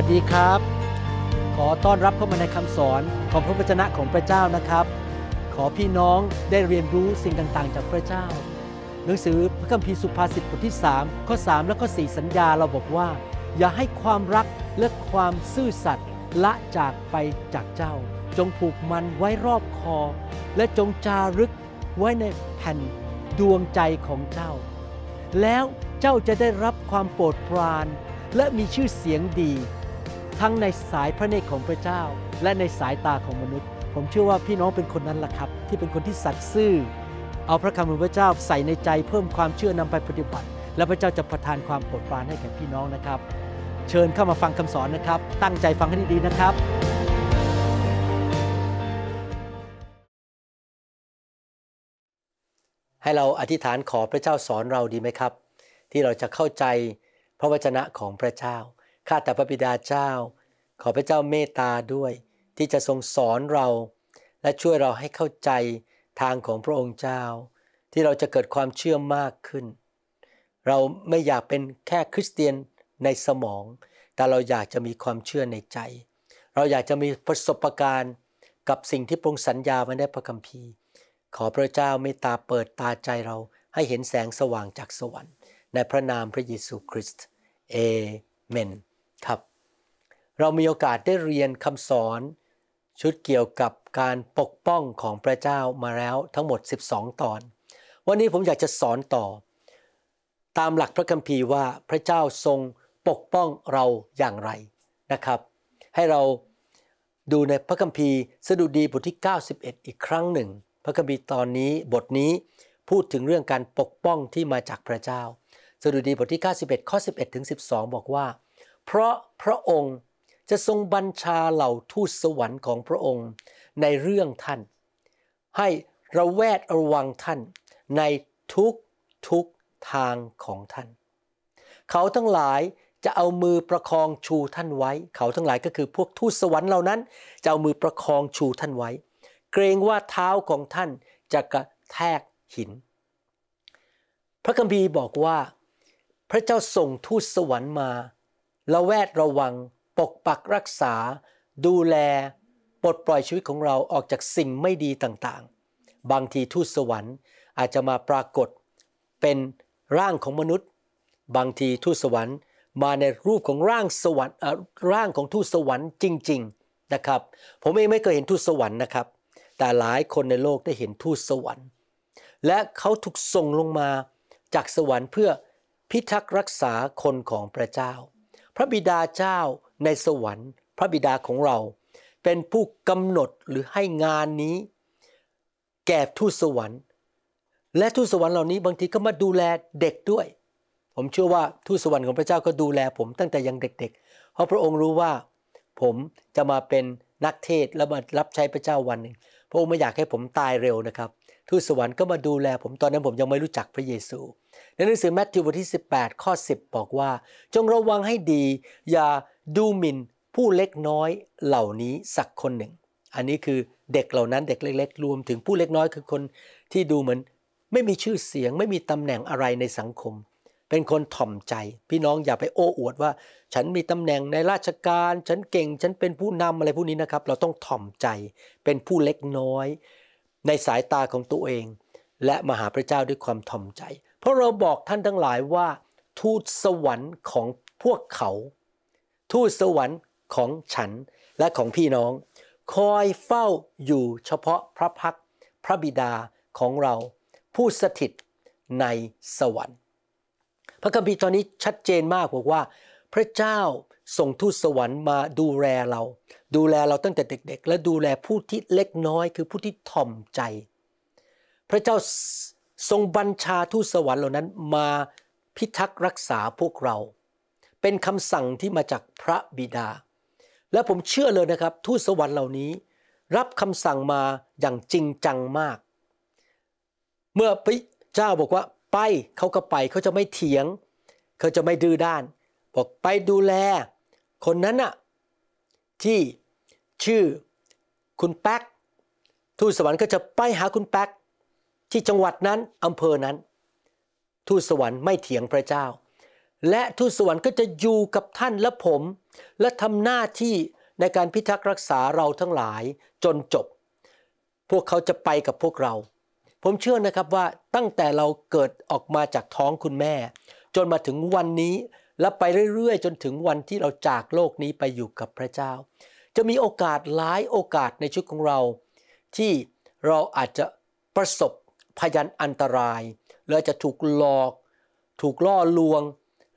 วัสดีครับ ขอต้อนรับเข้ามาในคำสอนของพระวจนะของพระเจ้านะครับ ขอพี่น้องได้เรียนรู้สิ่งต่างๆ จากพระเจ้า หนังสือพระคัมภีร์สุภาษิตบทที่ 3 ข้อ 3 และข้อ 4 สัญญาเราบอกว่า อย่าให้ความรักและความซื่อสัตย์ละจากไปจากเจ้า จงผูกมันไว้รอบคอ และจงจารึกไว้ในแผ่นดวงใจของเจ้า แล้วเจ้าจะได้รับความโปรดปรานและมีชื่อเสียงดีทั้งในสายพระเนตรของพระเจ้า และในสายตาของมนุษย์ ผมเชื่อว่าพี่น้องเป็นคนนั้นแหละครับ ที่เป็นคนที่สัตย์ซื่อเอาพระคำของพระเจ้าใส่ในใจเพิ่มความเชื่อนำไปปฏิบัติ และพระเจ้าจะประทานความโปรดปรานให้แก่พี่น้องนะครับ เชิญเข้ามาฟังคำสอนนะครับ ตั้งใจฟังให้ดีๆนะครับ ให้เราอธิษฐานขอพระเจ้าสอนเราดีไหมครับ ที่เราจะเข้าใจพระวจนะของพระเจ้าข้าแต่พระบิดาเจ้าขอพระเจ้าเมตตาด้วยที่จะทรงสอนเรา และช่วยเราให้เข้าใจทางของพระองค์เจ้า ที่เราจะเกิดความเชื่อมากขึ้น เราไม่อยากเป็นแค่คริสเตียนในสมอง แต่เราอยากจะมีความเชื่อในใจ เราอยากจะมีประสบการณ์กับสิ่งที่พระองค์สัญญาไว้ในพระคัมภีร์ ขอพระเจ้าเมตตาเปิดตาใจเราให้เห็นแสงสว่างจากสวรรค์ในพระนามพระเยซูคริสต์เอเมนครับเรามีโอกาสได้เรียนคำสอน ชุดเกี่ยวกับการปกป้องของพระเจ้ามาแล้วทั้งหมด 12 ตอน วันนี้ผมอยากจะสอนต่อ ตามหลักพระคัมภีร์ว่าพระเจ้าทรงปกป้องเราอย่างไรนะครับ ให้เราดูในพระคัมภีร์ สดุดีบทที่ 91 อีกครั้งหนึ่ง พระคัมภีร์ตอนนี้บทนี้พูดถึงเรื่องการปกป้องที่มาจากพระเจ้า สดุดีบทที่ 91ข้อ11ถึง12 บอกว่าเพราะพระองค์จะทรงบัญชาเหล่าทูตสวรรค์ของพระองค์ในเรื่องท่าน ให้ระแวดระวังท่าน ในทุกทุกทางของท่าน เขาทั้งหลายจะเอามือประคองชูท่านไว้ เขาทั้งหลายก็คือพวกทูตสวรรค์เหล่านั้นจะเอามือประคองชูท่านไว้ เกรงว่าเท้าของท่านจะกระแทกหิน พระคัมภีร์บอกว่า พระเจ้าส่งทูตสวรรค์มาระแวดระวังปกปักรักษาดูแลปลดปล่อยชีวิตของเราออกจากสิ่งไม่ดีต่างๆ บางทีทูตสวรรค์อาจจะมาปรากฏเป็นร่างของมนุษย์ บางทีทูตสวรรค์มาในรูปของร่างสวรรค์ร่างของทูตสวรรค์จริงๆนะครับผมเองไม่เคยเห็นทูตสวรรค์นะครับ แต่หลายคนในโลกได้เห็นทูตสวรรค์ และเขาถูกส่งลงมาจากสวรรค์เพื่อพิทักษ์รักษาคนของพระเจ้าพระบิดาเจ้าในสวรรค์ พระบิดาของเรา เป็นผู้กำหนดหรือให้งานนี้ แก่ทูตสวรรค์ และทูตสวรรค์เหล่านี้บางทีก็มาดูแลเด็กด้วย ผมเชื่อว่าทูตสวรรค์ของพระเจ้าก็ดูแลผมตั้งแต่ยังเด็ก ๆ เพราะพระองค์รู้ว่า ผมจะมาเป็นนักเทศและมารับใช้พระเจ้าวันหนึ่งพระองค์ไม่อยากให้ผมตายเร็วนะครับทูตสวรรค์ก็มาดูแลผมตอนนั้นผมยังไม่รู้จักพระเยซู ในหนังสือแมทธิวบทที่18ข้อ10 บอกว่า จงระวังให้ดี อย่าดูหมิ่นผู้เล็กน้อยเหล่านี้สักคนหนึ่ง อันนี้คือเด็กเหล่านั้นเด็กเล็ก ๆ รวมถึงผู้เล็กน้อยคือคนที่ดูเหมือนไม่มีชื่อเสียง ไม่มีตำแหน่งอะไรในสังคม เป็นคนถ่อมใจ พี่น้องอย่าไปโอ้อวดว่า ฉันมีตำแหน่งในราชการ ฉันเก่งฉันเป็นผู้นำอะไรพวกนี้นะครับ เราต้องถ่อมใจ เป็นผู้เล็กน้อยในสายตาของตัวเองและมาหาพระเจ้าด้วยความทอมใจ เพราะเราบอกท่านทั้งหลายว่าทูตสวรรค์ของพวกเขา ทูตสวรรค์ของฉันและของพี่น้อง คอยเฝ้าอยู่เฉพาะพระพักพระบิดาของเรา ผู้สถิตในสวรรค์ พระคัมภีร์ตอนนี้ชัดเจนมากบอกว่าพระเจ้าส่งทูตสวรรค์มาดูแลเราดูแลเราตั้งแต่เด็กๆ และดูแลผู้ที่เล็กน้อย คือผู้ที่ถ่อมใจ พระเจ้าทรงบัญชาทูตสวรรค์เหล่านั้น มาพิทักษ์รักษาพวกเรา เป็นคำสั่งที่มาจากพระบิดา และผมเชื่อเลยนะครับทูตสวรรค์เหล่านี้รับคำสั่งมาอย่างจริงจังมาก เมื่อพระเจ้าบอกว่าไปเขาก็ไปเขาจะไม่เถียง เขาจะไม่ดื้อด้านบอกไปดูแลคนนั้นะ่ะที่ ชื่อ คุณแป๊กทูตสวรรค์ก็จะไปหาคุณแป๊กที่จังหวัดนั้นอำเภอนั้นทูตสวรรค์ไม่เถียงพระเจ้า และทูตสวรรค์ก็จะอยู่กับท่านและผม และทำหน้าที่ในการพิทักษ์รักษาเราทั้งหลายจนจบ พวกเขาจะไปกับพวกเรา ผมเชื่อนะครับว่าตั้งแต่เราเกิดออกมาจากท้องคุณแม่ จนมาถึงวันนี้และไปเรื่อยๆจนถึงวันที่เราจากโลกนี้ไปอยู่กับพระเจ้า จะมีโอกาสหลายโอกาสในชีวิตของเรา ที่เราอาจจะประสบพยันอันตรายหรือจะถูกหลอก ถูกล่อลวง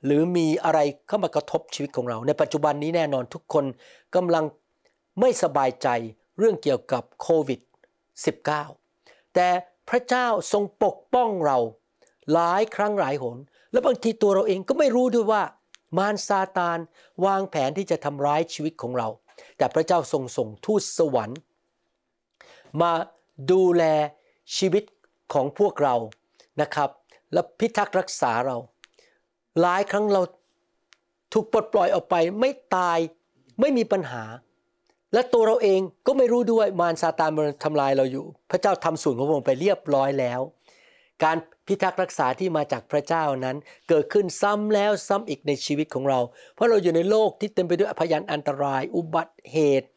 หรือมีอะไรเข้ามากระทบชีวิตของเราในปัจจุบันนี้แน่นอนทุกคนกำลังไม่สบายใจเรื่องเกี่ยวกับโควิด -19 แต่พระเจ้าทรงปกป้องเราหลายครั้งหลายหนและบางทีตัวเราเองก็ไม่รู้ด้วยว่ามารซาตานวางแผนที่จะทำร้ายชีวิตของเรา แต่พระเจ้าทรงส่งทูตสวรรค์ มาดูแลชีวิตของพวกเรานะครับ และพิทักษ์รักษาเรา หลายครั้งเราถูกปลดปล่อยออกไป ไม่ตายไม่มีปัญหา และตัวเราเองก็ไม่รู้ด้วยมารซาตานมันทำลายเราอยู่ พระเจ้าทำส่วนของพระองค์ไปเรียบร้อยแล้วการพิทักษ์รักษาที่มาจากพระเจ้านั้น เกิดขึ้นซ้ำแล้วซ้ำอีกในชีวิตของเรา เพราะเราอยู่ในโลกที่เต็มไปด้วยพยันอันตรายอุบัติเหตุ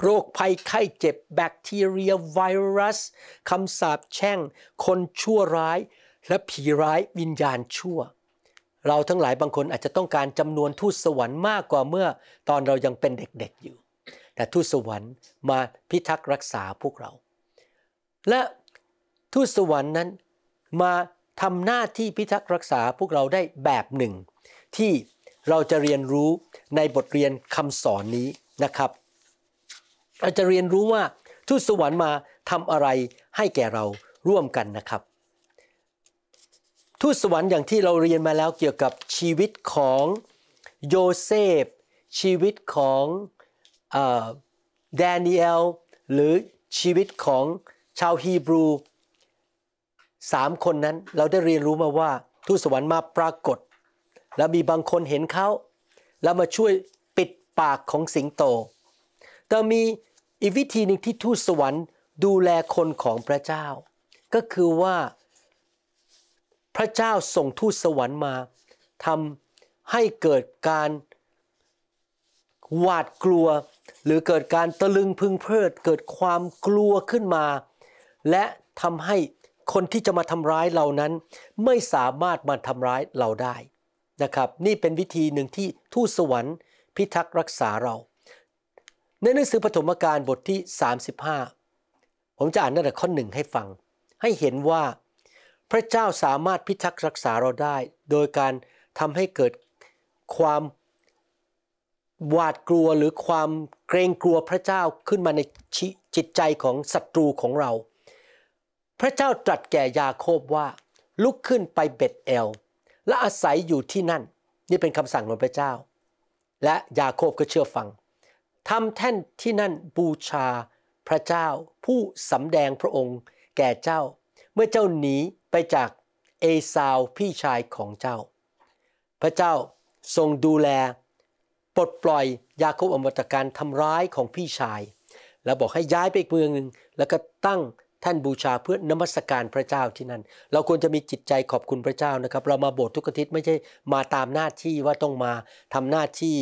โรคภัยไข้เจ็บแบคทีเรียไวรัสคำสาปแช่งคนชั่วร้ายและผีร้ายวิญญาณชั่ว เราทั้งหลายบางคนอาจจะต้องการจำนวนทูตสวรรค์มากกว่าเมื่อ ตอนเรายังเป็นเด็กๆอยู่ แต่ทูตสวรรค์มาพิทักษ์รักษาพวกเรา และทูตสวรรค์นั้นมาทำหน้าที่พิทักษ์รักษาพวกเราได้แบบหนึ่ง ที่เราจะเรียนรู้ในบทเรียนคำสอนนี้นะครับ เราจะเรียนรู้ว่าทูตสวรรค์มาทำอะไรให้แก่เราร่วมกันนะครับทูตสวรรค์อย่างที่เราเรียนมาแล้วเกี่ยวกับชีวิตของโยเซฟชีวิตของแดเนียลหรือชีวิตของชาวฮีบรูสามคนนั้นเราได้เรียนรู้มาว่าทูตสวรรค์มาปรากฏ แล้วมีบางคนเห็นเขาแล้วมาช่วยปิดปากของสิงโต แต่มีอีกวิธีหนึ่งที่ทูตสวรรค์ดูแลคนของพระเจ้า ก็คือว่าพระเจ้าส่งทูตสวรรค์มาทำให้เกิดการหวาดกลัว หรือเกิดการตะลึงพึงเพลิดเกิดความกลัวขึ้นมา และทำให้คนที่จะมาทำร้ายเรานั้นไม่สามารถมาทำร้ายเราได้นะครับ นี่เป็นวิธีหนึ่งที่ทูตสวรรค์ พิทักษ์รักษาเรา ในหนังสือปฐมกาลบทที่ 35ผมจะอ่านตั้งแต่ข้อหนึ่งให้ฟัง ให้เห็นว่าพระเจ้าสามารถพิทักษ์รักษาเราได้ โดยการทำให้เกิดความหวาดกลัวหรือความเกรงกลัวพระเจ้าขึ้นมาในจิตใจของศัตรูของเราพระเจ้าตรัสแก่ยาโคบว่า ลุกขึ้นไปเบ็ดเอลและอาศัยอยู่ที่นั่นนี่เป็นคำสั่งของพระเจ้า และยาโคบก็เชื่อฟังทำแท่นที่นั่นบูชา พระเจ้าผู้สำแดงพระองค์แก่เจ้า เมื่อเจ้าหนีไปจากเอสาวพี่ชายของเจ้า พระเจ้าทรงดูแลปลดปล่อยยาโคบอมาะกการทำร้ายของพี่ชาย แล้วบอกให้ย้ายไปอีกเมืองหนึ่งแล้วก็ตั้งท่านบูชาเพื่อนมัสการพระเจ้าที่นั่นเราควรจะมีจิตใจขอบคุณพระเจ้านะครับ เรามาโบสถ์ทุกอาทิตย์ไม่ใช่มาตามหน้าที่ว่าต้องมาทำหน้าที่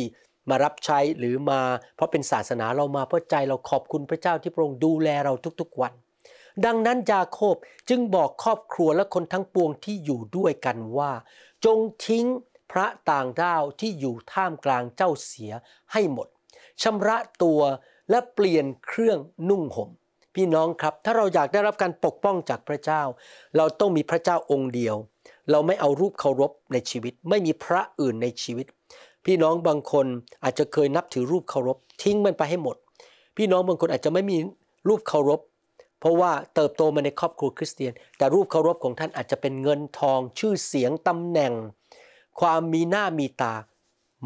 มารับใช้หรือมาเพราะเป็นศาสนาเรามาเพราะใจเราขอบคุณพระเจ้าที่พระองค์ดูแลเราทุกๆวัน ดังนั้นยาโคบจึงบอกครอบครัวและคนทั้งปวงที่อยู่ด้วยกันว่า จงทิ้งพระต่างด้าวที่อยู่ท่ามกลางเจ้าเสียให้หมดชำระตัวและเปลี่ยนเครื่องนุ่งหม่มพี่น้องครับ ถ้าเราอยากได้รับการปกป้องจากพระเจ้า เราต้องมีพระเจ้าองค์เดียว เราไม่เอารูปเคารพในชีวิต ไม่มีพระอื่นในชีวิต พี่น้องบางคนอาจจะเคยนับถือรูปเคารพ ทิ้งมันไปให้หมด พี่น้องบางคนอาจจะไม่มีรูปเคารพ เพราะว่าเติบโตมาในครอบครัวคริสเตียน แต่รูปเคารพของท่านอาจจะเป็นเงินทองชื่อเสียงตำแหน่ง ความมีหน้ามีตา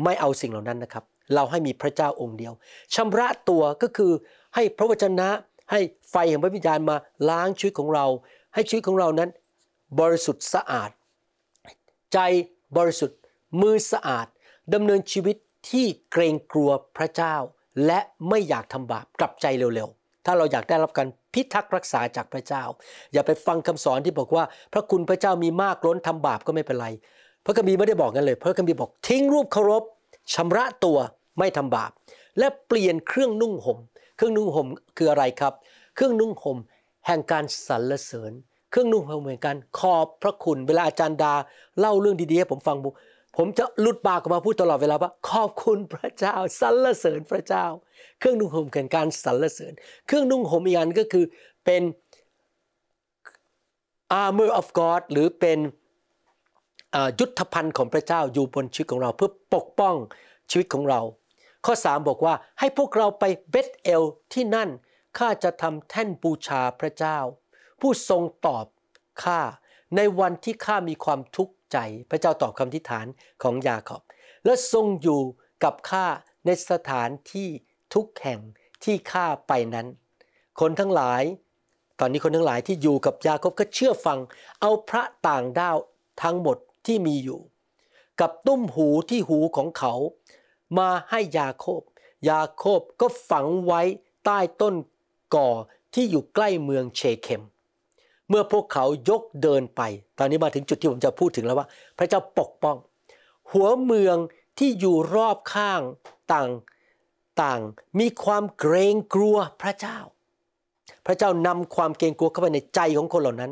ไม่เอาสิ่งเหล่านั้นนะครับ เราให้มีพระเจ้าองค์เดียวชำระตัวก็คือให้พระวจนะให้ไฟแห่งพระวิญญาณมาล้างชีวิตของเรา ให้ชีวิตของเรานั้น บริสุทธิ์สะอาด ใจบริสุทธิ์มือสะอาดดำเนินชีวิตที่เกรงกลัวพระเจ้า และไม่อยากทำบาปกลับใจเร็วๆ ถ้าเราอยากได้รับการพิทักษ์รักษาจากพระเจ้า อย่าไปฟังคำสอนที่บอกว่า พระคุณพระเจ้ามีมากล้นทำบาปก็ไม่เป็นไรพระคัมภีร์ไม่ได้บอกกันเลยพระคัมภีร์บอกทิ้งรูปเคารพชำระตัวไม่ทำบาป และเปลี่ยนเครื่องนุ่งหม่มเครื่องนุ่งห่มคืออะไรครับ เครื่องนุ่งห่มแห่งการสรรเสริญ เครื่องนุ่งห่มแห่งการขอบพระคุณ เวลาอาจารย์ดา เล่าเรื่องดีๆให้ผมฟังผมจะลุดปากออกมาพูดตลอดเวลาว่าขอบคุณพระเจ้าสรรเสริญพระเจ้า เครื่องนุ่งห่มแห่งการสรรเสริญ เครื่องนุ่งห่มอีกอันก็คือเป็น armor of God หรือเป็นยุทธภัณฑ์ของพระเจ้าอยู่บนชีวิตของเราเพื่อปกป้องชีวิตของเราข้อ3บอกว่าให้พวกเราไปเบธเอลที่นั่นข้าจะทำแท่นบูชาพระเจ้า ผู้ทรงตอบข้าในวันที่ข้ามีความทุกข์ใจ พระเจ้าตอบคำทิฐานของยาขอบและทรงอยู่กับข้าในสถานที่ทุกแห่งที่ข้าไปนั้น คนทั้งหลาย ตอนนี้คนทั้งหลายที่อยู่กับยาคบก็เชื่อฟังเอาพระต่างด้าวทั้งหมดที่มีอยู่ กับตุ้มหูที่หูของเขามาให้ยาโคบ ยาโคบก็ฝังไว้ใต้ต้นก่อที่อยู่ใกล้เมืองเชเคม เมื่อพวกเขายกเดินไป ตอนนี้มาถึงจุดที่ผมจะพูดถึงแล้วว่า พระเจ้าปกป้องหัวเมืองที่อยู่รอบข้างต่างต่างมีความเกรงกลัวพระเจ้า พระเจ้านำความเกรงกลัวเข้าไปในใจของคนเหล่านั้น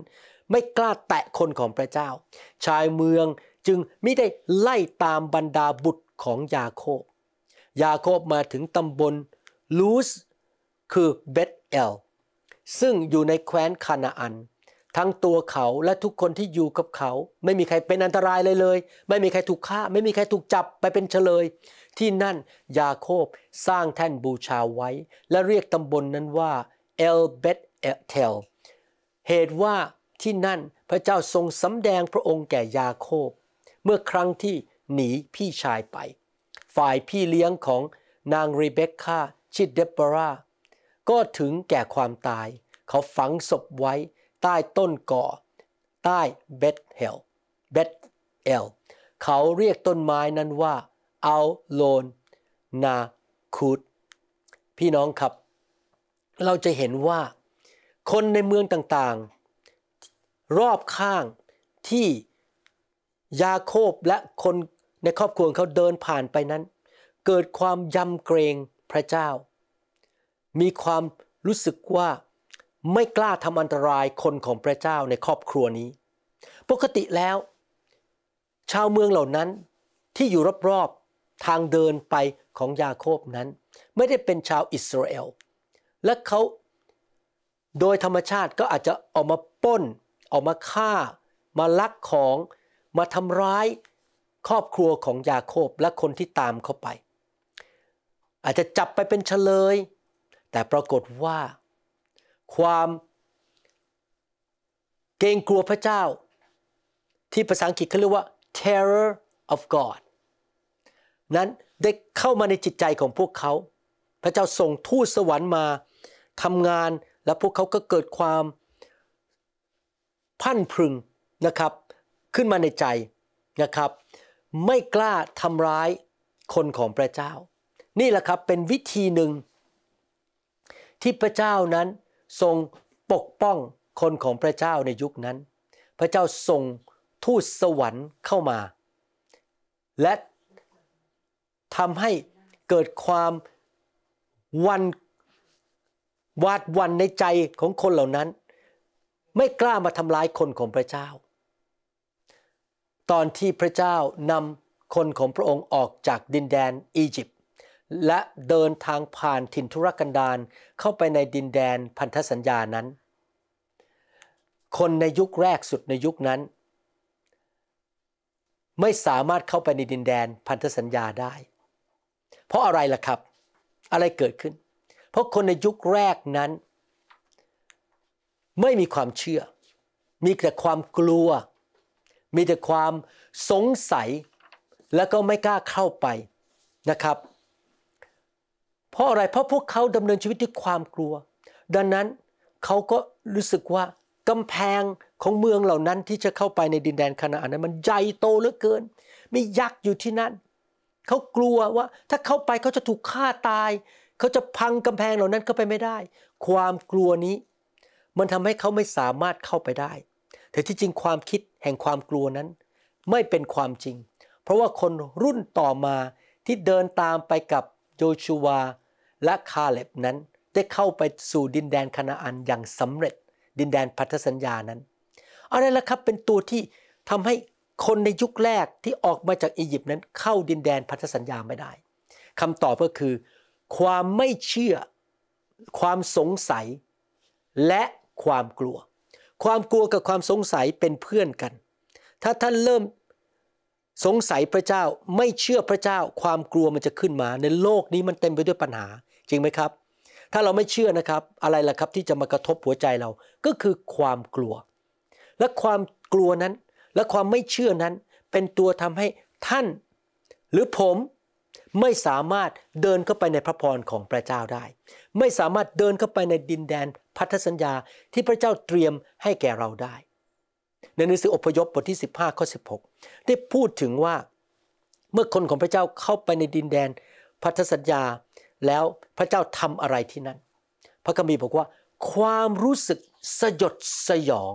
ไม่กล้าแตะคนของพระเจ้า ชายเมืองจึงไม่ได้ไล่ตามบรรดาบุตรของยาโคบยาโคบมาถึงตำบลลูสคือเบตเอลซึ่งอยู่ในแคว้นคานาอัน ทั้งตัวเขาและทุกคนที่อยู่กับเขาไม่มีใครเป็นอันตรายเลยเลย ไม่มีใครถูกฆ่า ไม่มีใครถูกจับไปเป็นเฉลยที่นั่นยาโคบสร้างแท่นบูชาไว้ และเรียกตำบลนนั้นว่าเอลเบตเทลเหตุว่าที่นั่นพระเจ้าทรงสำแดงพระองค์แก่ยาโคบ เมื่อครั้งที่หนีพี่ชายไปฝ่ายพี่เลี้ยงของนางรีเบคคาชิดเดบรา ก็ถึงแก่ความตาย เขาฝังศพไว้ใต้ต้นก่อใต้เบธเฮล เบธเอลเขาเรียกต้นไม้นั้นว่าเอาโลนนาคูดพี่น้องครับ เราจะเห็นว่า คนในเมืองต่างๆ รอบข้างที่ยาโคบและคนในครอบครัวเขาเดินผ่านไปนั้น เกิดความยำเกรงพระเจ้า มีความรู้สึกว่าไม่กล้าทำอันตรายคนของพระเจ้าในครอบครัวนี้ ปกติแล้ว ชาวเมืองเหล่านั้นที่อยู่รอบๆทางเดินไปของยาโคบนั้น ไม่ได้เป็นชาวอิสราเอลและเขาโดยธรรมชาติก็อาจจะออกมาป้นออกมาฆ่า มาลักของมาทำร้ายครอบครัวของยาโคบและคนที่ตามเข้าไป อาจจะจับไปเป็นเฉลย แต่ปรากฏว่าความเกรงกลัวพระเจ้า ที่ภาษาอังกฤษเขาเรียกว่า terror of God นั้นได้เข้ามาในจิตใจของพวกเขาพระเจ้าส่งทูตสวรรค์มาทำงานและพวกเขาก็เกิดความพันพึงนะครับขึ้นมาในใจนะครับไม่กล้าทำร้ายคนของพระเจ้า นี่แหละครับเป็นวิธีหนึ่งที่พระเจ้านั้นทรงปกป้องคนของพระเจ้าในยุคนั้น พระเจ้าส่งทูตสวรรค์เข้ามา และทำให้เกิดความวันวาดวันในใจของคนเหล่านั้น ไม่กล้ามาทำร้ายคนของพระเจ้าตอนที่พระเจ้านำคนของพระองค์ออกจากดินแดนอียิปต์และเดินทางผ่านถิ่นทุรกันดารเข้าไปในดินแดนพันธสัญญานั้น คนในยุคแรกสุดในยุคนั้น ไม่สามารถเข้าไปในดินแดนพันธสัญญาได้ เพราะอะไรล่ะครับอะไรเกิดขึ้น เพราะคนในยุคแรกนั้น ไม่มีความเชื่อมีแต่ความกลัวมีแต่ความสงสัยและก็ไม่กล้าเข้าไปนะครับ เพราะอะไร เพราะพวกเขาดำเนินชีวิตด้วยความกลัว ดังนั้นเขาก็รู้สึกว่ากำแพงของเมืองเหล่านั้นที่จะเข้าไปในดินแดนคานาอันนั้นมันใหญ่โตเหลือเกิน มียักษ์อยู่ที่นั่นเขากลัวว่าถ้าเข้าไปเขาจะถูกฆ่าตาย เขาจะพังกำแพงเหล่านั้นเข้าไปไม่ได้ ความกลัวนี้ มันทำให้เขาไม่สามารถเข้าไปได้ แต่ที่จริงความคิดแห่งความกลัวนั้นไม่เป็นความจริง เพราะว่าคนรุ่นต่อมาที่เดินตามไปกับโยชูวาและคาเล็บนั้น ได้เข้าไปสู่ดินแดนคณาอันอย่างสำเร็จดินแดนพันธสัญญานั้น อะไรล่ะครับเป็นตัวที่ทำให้คนในยุคแรกที่ออกมาจากอียิปต์นั้น เข้าดินแดนพันธสัญญาไม่ได้คำตอบก็คือ ความไม่เชื่อความสงสัยและความกลัวความกลัวกับความสงสัยเป็นเพื่อนกัน ถ้าท่านเริ่มสงสัยพระเจ้าไม่เชื่อพระเจ้า ความกลัวมันจะขึ้นมาในโลกนี้มันเต็มไปด้วยปัญหาจริงไหมครับ ถ้าเราไม่เชื่อนะครับอะไรล่ะครับ ที่จะมากระทบหัวใจเราก็คือความกลัว และความกลัวนั้นและความไม่เชื่อนั้นเป็นตัวทำให้ท่าน หรือผมไม่สามารถเดินเข้าไปในพระพรของพระเจ้าได้ ไม่สามารถเดินเข้าไปในดินแดนพันธสัญญาที่พระเจ้าเตรียมให้แก่เราได้ ในหนังสืออพยพบทที่ 15ข้อหกได้พูดถึงว่า เมื่อคนของพระเจ้าเข้าไปในดินแดนพันธสัญญาแล้วพระเจ้าทำอะไรที่นั่นพระคัมภีร์บอกว่า ความรู้สึกสยดสยอง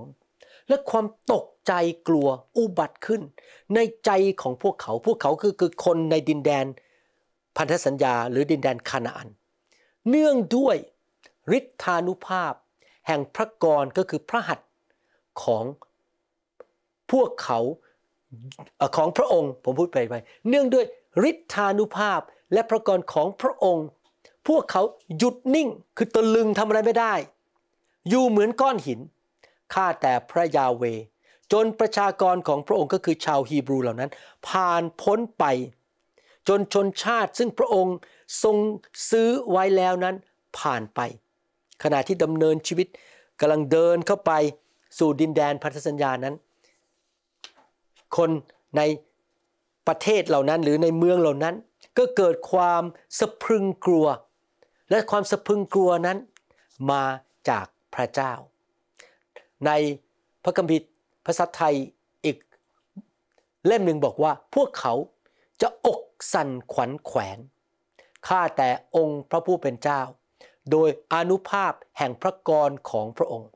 และความตกใจกลัวอุบัติขึ้น ในใจของพวกเขาพวกเขาคือคือคนในดินแดนพันธสัญญา หรือดินแดนคานาอัน เนื่องด้วยฤทธานุภาพแห่งพระกร ก็คือพระหัตของพวกเขาของพระองค์ ผมพูดไปไป เนื่องด้วยฤทธานุภาพและพระกรของพระองค์ พวกเขาหยุดนิ่งคือตะลึงทำอะไรไม่ได้ อยู่เหมือนก้อนหินข้าแต่พระยาเวจนประชากรของพระองค์ก็คือชาวฮีบรูเหล่านั้น ผ่านพ้นไป จนชนชาติซึ่งพระองค์ทรงซื้อไว้แล้วนั้นผ่านไปขณะที่ดำเนินชีวิตกำลังเดินเข้าไปสู่ดินแดนพันธสัญญานั้น คนในประเทศเหล่านั้นหรือในเมืองเหล่านั้นก็เกิดความสะพรึงกลัว และความสะพรึงกลัวนั้นมาจากพระเจ้า ในพระคัมภีร์ภาษาไทยอีก เล่มหนึ่งบอกว่าพวกเขาจะอกสั่นขวัญแขวนข้าแต่องค์พระผู้เป็นเจ้าโดยอนุภาพแห่งพระกรของพระองค์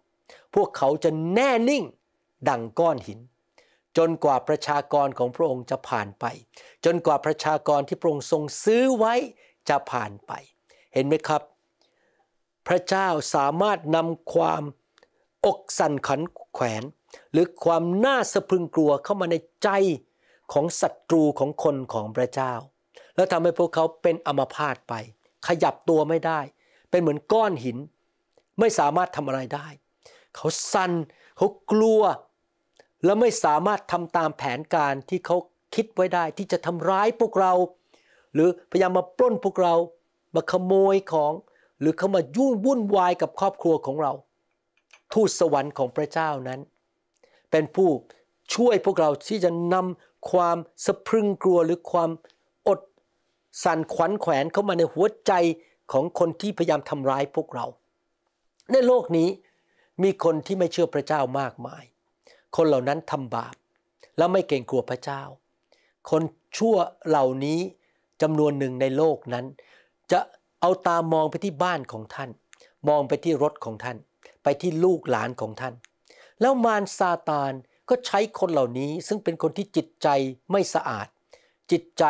พวกเขาจะแน่นิ่งดังก้อนหินจนกว่าประชากรของพระองค์จะผ่านไป จนกว่าประชากรที่พระองค์ทรงซื้อไว้จะผ่านไป เห็นไหมครับ พระเจ้าสามารถนำความอกสั่นขันแขวนหรือความน่าสะพรึงกลัวเข้ามาในใจของศัตรูของคนของพระเจ้า แล้วทำให้พวกเขาเป็นอมพาสไป ขยับตัวไม่ได้เป็นเหมือนก้อนหินไม่สามารถทำอะไรได้ เขาสัน่นเขากลัว และไม่สามารถทำตามแผนการที่เขาคิดไว้ได้ที่จะทำร้ายพวกเรา หรือพยายามมาปล้นพวกเรามาขโมยของ หรือเขามายุ่งวุ่นวายกับครอบครัวของเรา ทูตสวรรค์ของพระเจ้านั้น เป็นผู้ช่วยพวกเราที่จะนำความสะพรึงกลัว หรือความอดสั่นขวัญแขวนเข้ามาในหัวใจของคนที่พยายามทำร้ายพวกเรา ในโลกนี้มีคนที่ไม่เชื่อพระเจ้ามากมาย คนเหล่านั้นทำบาปและไม่เกรงกลัวพระเจ้า คนชั่วเหล่านี้จำนวนหนึ่งในโลกนั้น จะเอาตามองไปที่บ้านของท่าน มองไปที่รถของท่าน ไปที่ลูกหลานของท่าน แล้วมารซาตานก็ใช้คนเหล่านี้ ซึ่งเป็นคนที่จิตใจไม่สะอาด จิตใจ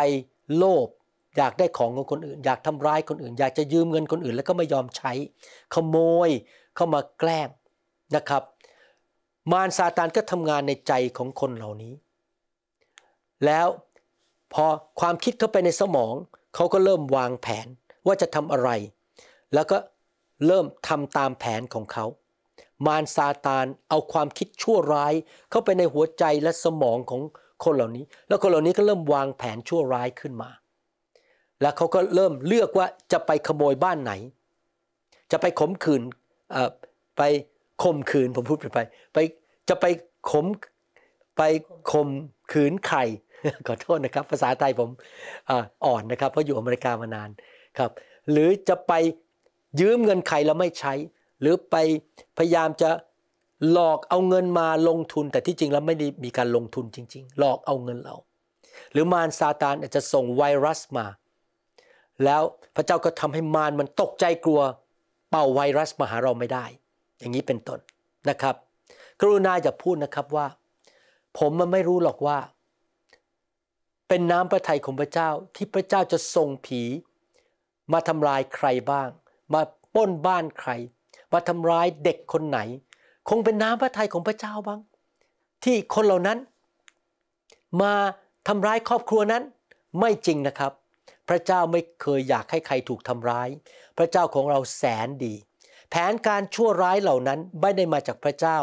โลภอยากได้ของของคนอื่นอยากทำร้ายคนอื่นอยากจะยืมเงินคนอื่น แล้วก็ไม่ยอมใช้ ขโมยเข้ามาแกล้งนะครับ มารซาตานก็ทำงานในใจของคนเหล่านี้ แล้วพอความคิดเข้าไปในสมองเขาก็เริ่มวางแผนว่าจะทำอะไร แล้วก็เริ่มทำตามแผนของเขามารซาตานเอาความคิดชั่วร้ายเข้าไปในหัวใจและสมองของคนเหล่านี้ แล้วคนเหล่านี้ก็เริ่มวางแผนชั่วร้ายขึ้นมาแล้วเขาก็เริ่มเลือกว่าจะไปขโมยบ้านไหน จะไปข่มขืนไปข่มขืนผมพูดไปไป จะไปขมไปข่มขืนใครขอโทษนะครับ ภาษาไทยผมอ่อนนะครับเพราะอยู่อเมริกามานานครับ หรือจะไปยืมเงินใครแล้วไม่ใช้ หรือไปพยายามจะหลอกเอาเงินมาลงทุนแต่ที่จริงแล้วไม่ได้มีการลงทุนจริง ๆ หลอกเอาเงินเรา หรือมารซาตานอาจจะส่งไวรัสมาแล้วพระเจ้าก็ทำให้มารมันตกใจกลัว เป่าไวรัสมาหาเราไม่ได้ อย่างนี้เป็นต้นนะครับ กรุณาอย่าพูดนะครับว่า ผมมันไม่รู้หรอกว่า เป็นน้ำพระทัยของพระเจ้าที่พระเจ้าจะส่งผี มาทำลายใครบ้าง มาป้นบ้านใคร มาทำร้ายเด็กคนไหน คงเป็นน้ำพระทัยของพระเจ้าบ้าง ที่คนเหล่านั้น มาทำร้ายครอบครัวนั้นไม่จริงนะครับพระเจ้าไม่เคยอยากให้ใครถูกทำร้าย พระเจ้าของเราแสนดี แผนการชั่วร้ายเหล่านั้นไม่ได้มาจากพระเจ้า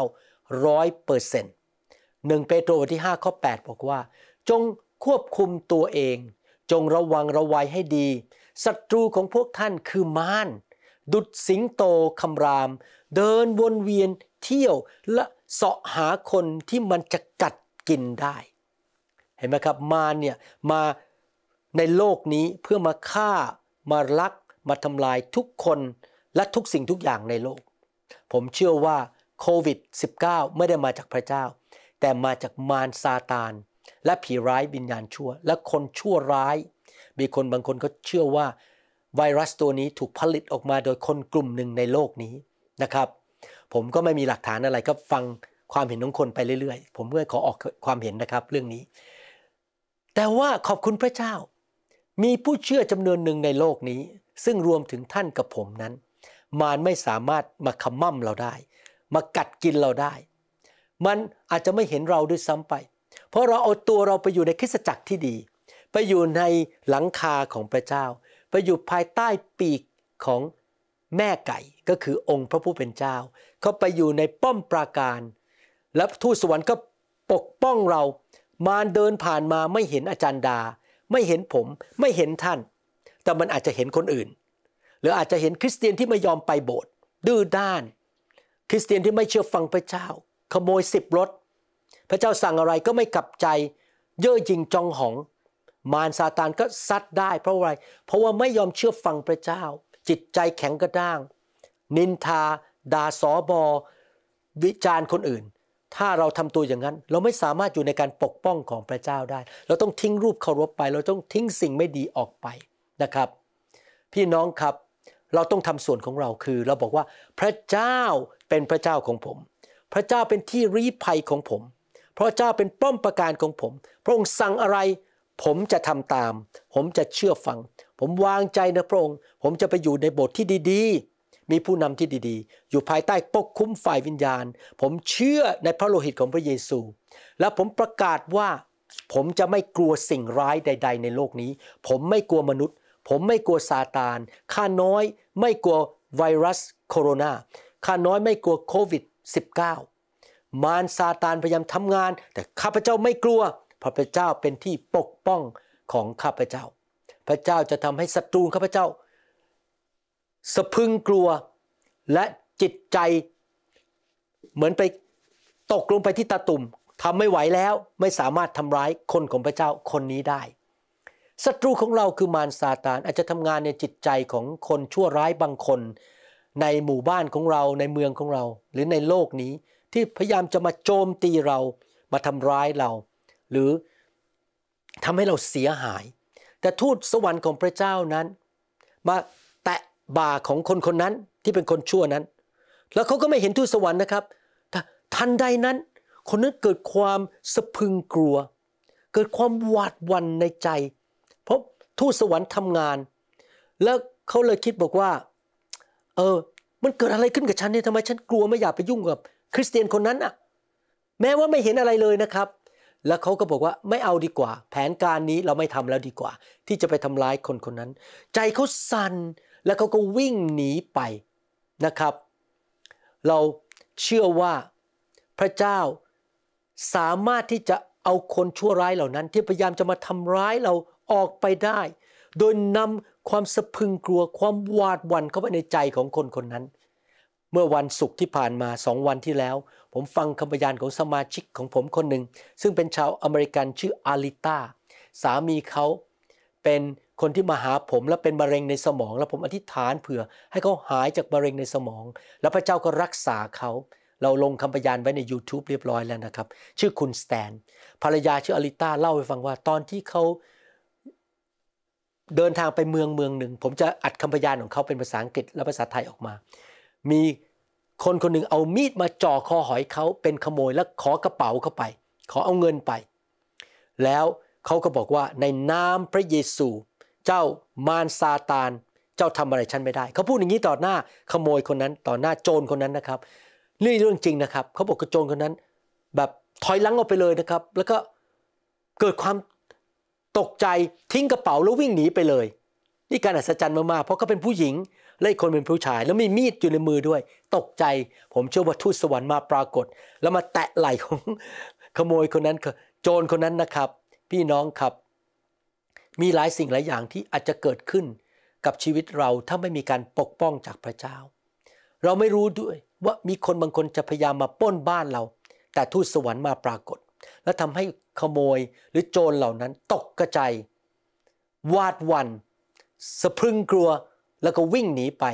ร้อยเปอร์เซนต์หนึ่งเปโตรบทที่5ข้อ8บอกว่าจงควบคุมตัวเอง จงระวังระวัยให้ดีศัตรูของพวกท่านคือมารดุดสิงโตคำราม เดินวนเวียนเที่ยวและเสาะหาคนที่มันจะกัดกินได้ เห็นไหมครับมารเนี่ยมาในโลกนี้เพื่อมาฆ่ามาลักมาทำลายทุกคนและทุกสิ่งทุกอย่างในโลกผมเชื่อว่าโควิด -19 ไม่ได้มาจากพระเจ้า แต่มาจากมารซาตานและผีร้ายวิญญาณชั่ว และคนชั่วร้าย มีคนบางคนเขาเชื่อว่า ไวรัสตัวนี้ถูกผลิตออกมาโดยคนกลุ่มหนึ่งในโลกนี้นะครับ ผมก็ไม่มีหลักฐานอะไรก็ฟังความเห็นของคนไปเรื่อยๆ ผมเพื่อขอออกความเห็นนะครับเรื่องนี้ แต่ว่าขอบคุณพระเจ้ามีผู้เชื่อจำนวนหนึ่งในโลกนี้ ซึ่งรวมถึงท่านกับผมนั้นมันไม่สามารถมาขมั่มเราได้ มากัดกินเราได้ มันอาจจะไม่เห็นเราด้วยซ้ำไป เพราะเราเอาตัวเราไปอยู่ในคริสตจักรที่ดี ไปอยู่ในหลังคาของพระเจ้าไปอยู่ภายใต้ปีกของแม่ไก่ก็คือองค์พระผู้เป็นเจ้าเขาไปอยู่ในป้อมปราการ และทูตสวรรค์ก็ปกป้องเรามารเดินผ่านมาไม่เห็นอาจารย์ดาไม่เห็นผมไม่เห็นท่าน แต่มันอาจจะเห็นคนอื่นหรืออาจจะเห็นคริสเตียนที่ไม่ยอมไปโบสถ์ดื้อด้าน คริสเตียนที่ไม่เชื่อฟังพระเจ้า ขโมยสิบรถ พระเจ้าสั่งอะไรก็ไม่กลับใจเย่อหยิ่งจองหองมารซาตานก็ซัดได้ เพราะอะไร เพราะว่าไม่ยอมเชื่อฟังพระเจ้า จิตใจแข็งกระด้าง นินทาด่าสอบอวิจารณ์คนอื่นถ้าเราทำตัวอย่างนั้น เราไม่สามารถอยู่ในการปกป้องของพระเจ้าได้ เราต้องทิ้งรูปเคารพไป เราต้องทิ้งสิ่งไม่ดีออกไปนะครับ พี่น้องครับ เราต้องทำส่วนของเราคือ เราบอกว่า พระเจ้าเป็นพระเจ้าของผม พระเจ้าเป็นที่รีภัยของผมพระเจ้าเป็นป้อมประการของผม พระองค์สั่งอะไร ผมจะทำตาม ผมจะเชื่อฟัง ผมวางใจในพระองค์ผมจะไปอยู่ในบทที่ดีมีผู้นำที่ดีๆ อยู่ภายใต้ปกคุ้มฝ่ายวิญญาณ ผมเชื่อในพระโลหิตของพระเยซู และผมประกาศว่า ผมจะไม่กลัวสิ่งร้ายใด ๆ ในโลกนี้ ผมไม่กลัวมนุษย์ ผมไม่กลัวซาตานข้าน้อยไม่กลัวไวรัสโคโรนาข้าน้อยไม่กลัวโควิด -19 มารซาตานพยายามทำงาน แต่ข้าพเจ้าไม่กลัวพระเจ้าเป็นที่ปกป้องของข้าพเจ้า พระเจ้าจะทำให้ศัตรูข้าพเจ้าสะพึงกลัวและจิตใจเหมือนไปตกลงไปที่ตาตุ่มทำไม่ไหวแล้วไม่สามารถทำร้ายคนของพระเจ้าคนนี้ได้ศัตรูของเราคือมารซาตานอาจจะทำงานในจิตใจของคนชั่วร้ายบางคนในหมู่บ้านของเรา ในเมืองของเรา หรือในโลกนี้ที่พยายามจะมาโจมตีเรามาทำร้ายเรา หรือทำให้เราเสียหาย แต่ทูตสวรรค์ของพระเจ้านั้นมาบาของคนคนนั้นที่เป็นคนชั่วนั้น แล้วเขาก็ไม่เห็นทูตสวรรค์นะครับทันใดนั้น คนนั้นเกิดความสะพึงกลัว เกิดความหวาดวันในใจเพราะทูตสวรรค์ทำงาน แล้วเขาเลยคิดบอกว่าเออมันเกิดอะไรขึ้นกับฉันเนี่ยทำไมฉันกลัวไม่อยากไปยุ่งกับ คริสเตียนคนนั้นอะแม้ว่าไม่เห็นอะไรเลยนะครับ แล้วเขาก็บอกว่าไม่เอาดีกว่า แผนการนี้เราไม่ทำแล้วดีกว่า ที่จะไปทำร้ายคนคนนั้น ใจเขาสัน่นแล้วเขาก็วิ่งหนีไปนะครับ เราเชื่อว่าพระเจ้าสามารถที่จะเอาคนชั่วร้ายเหล่านั้น ที่พยายามจะมาทำร้ายเราออกไปได้ โดยนำความสะพึงกลัว ความหวาดหวั่นเข้าไปในใจของคนคนนั้น เมื่อวันศุกร์ที่ผ่านมาสองวันที่แล้ว ผมฟังคำพยานของสมาชิกของผมคนหนึ่งซึ่งเป็นชาวอเมริกันชื่ออาริต้าสามีเขาเป็นคนที่มาหาผมแล้วเป็นมะเร็งในสมอง แล้วผมอธิษฐานเผื่อ ให้เขาหายจากมะเร็งในสมอง แล้วพระเจ้าก็รักษาเขา เราลงคำพยานไว้ใน YouTube เรียบร้อยแล้วนะครับ ชื่อคุณสแตน ภรรยาชื่ออลิต้าเล่าให้ฟังว่าตอนที่เขาเดินทางไปเมืองเมืองหนึ่งผมจะอัดคำพยานของเขาเป็นภาษาอังกฤษ และภาษาไทยออกมา มีคนคนหนึ่งเอามีดมาจ่อคอหอยเขาเป็นขโมยแล้วขอกระเป๋าเข้าไป ขอเอาเงินไป แล้วเขาก็บอกว่าในนามพระเยซูเจ้ามารซาตานเจ้าทำอะไรฉันไม่ได้เขาพูดอย่างนี้ต่อหน้าขโมยคนนั้นต่อหน้าโจรคนนั้นนะครับนี่เรื่องจริงนะครับ เขาบอกกับโจรคนนั้น แบบถอยหลังออกไปเลยนะครับ แล้วก็เกิดความตกใจทิ้งกระเป๋าแล้ววิ่งหนีไปเลย นี่การอัศจรรย์มากๆเพราะเขาเป็นผู้หญิงและคนเป็นผู้ชาย แล้วมีมีดอยู่ในมือด้วย ตกใจผมเชื่อว่าทูตสวรรค์มาปรากฏ แล้วมาแตะไหล่ของขโมยคนนั้นโจรคนนั้นนะครับ พี่น้องครับมีหลายสิ่งหลายอย่างที่อาจจะเกิดขึ้นกับชีวิตเราถ้าไม่มีการปกป้องจากพระเจ้า เราไม่รู้ด้วยว่ามีคนบางคนจะพยายามมาป้นบ้านเรา แต่ทูตสวรรค์มาปรากฏ และทำให้ขโมยหรือโจรเหล่านั้นตกกระจายวาดวันสะพึงกลัวแล้วก็วิ่งหนีไป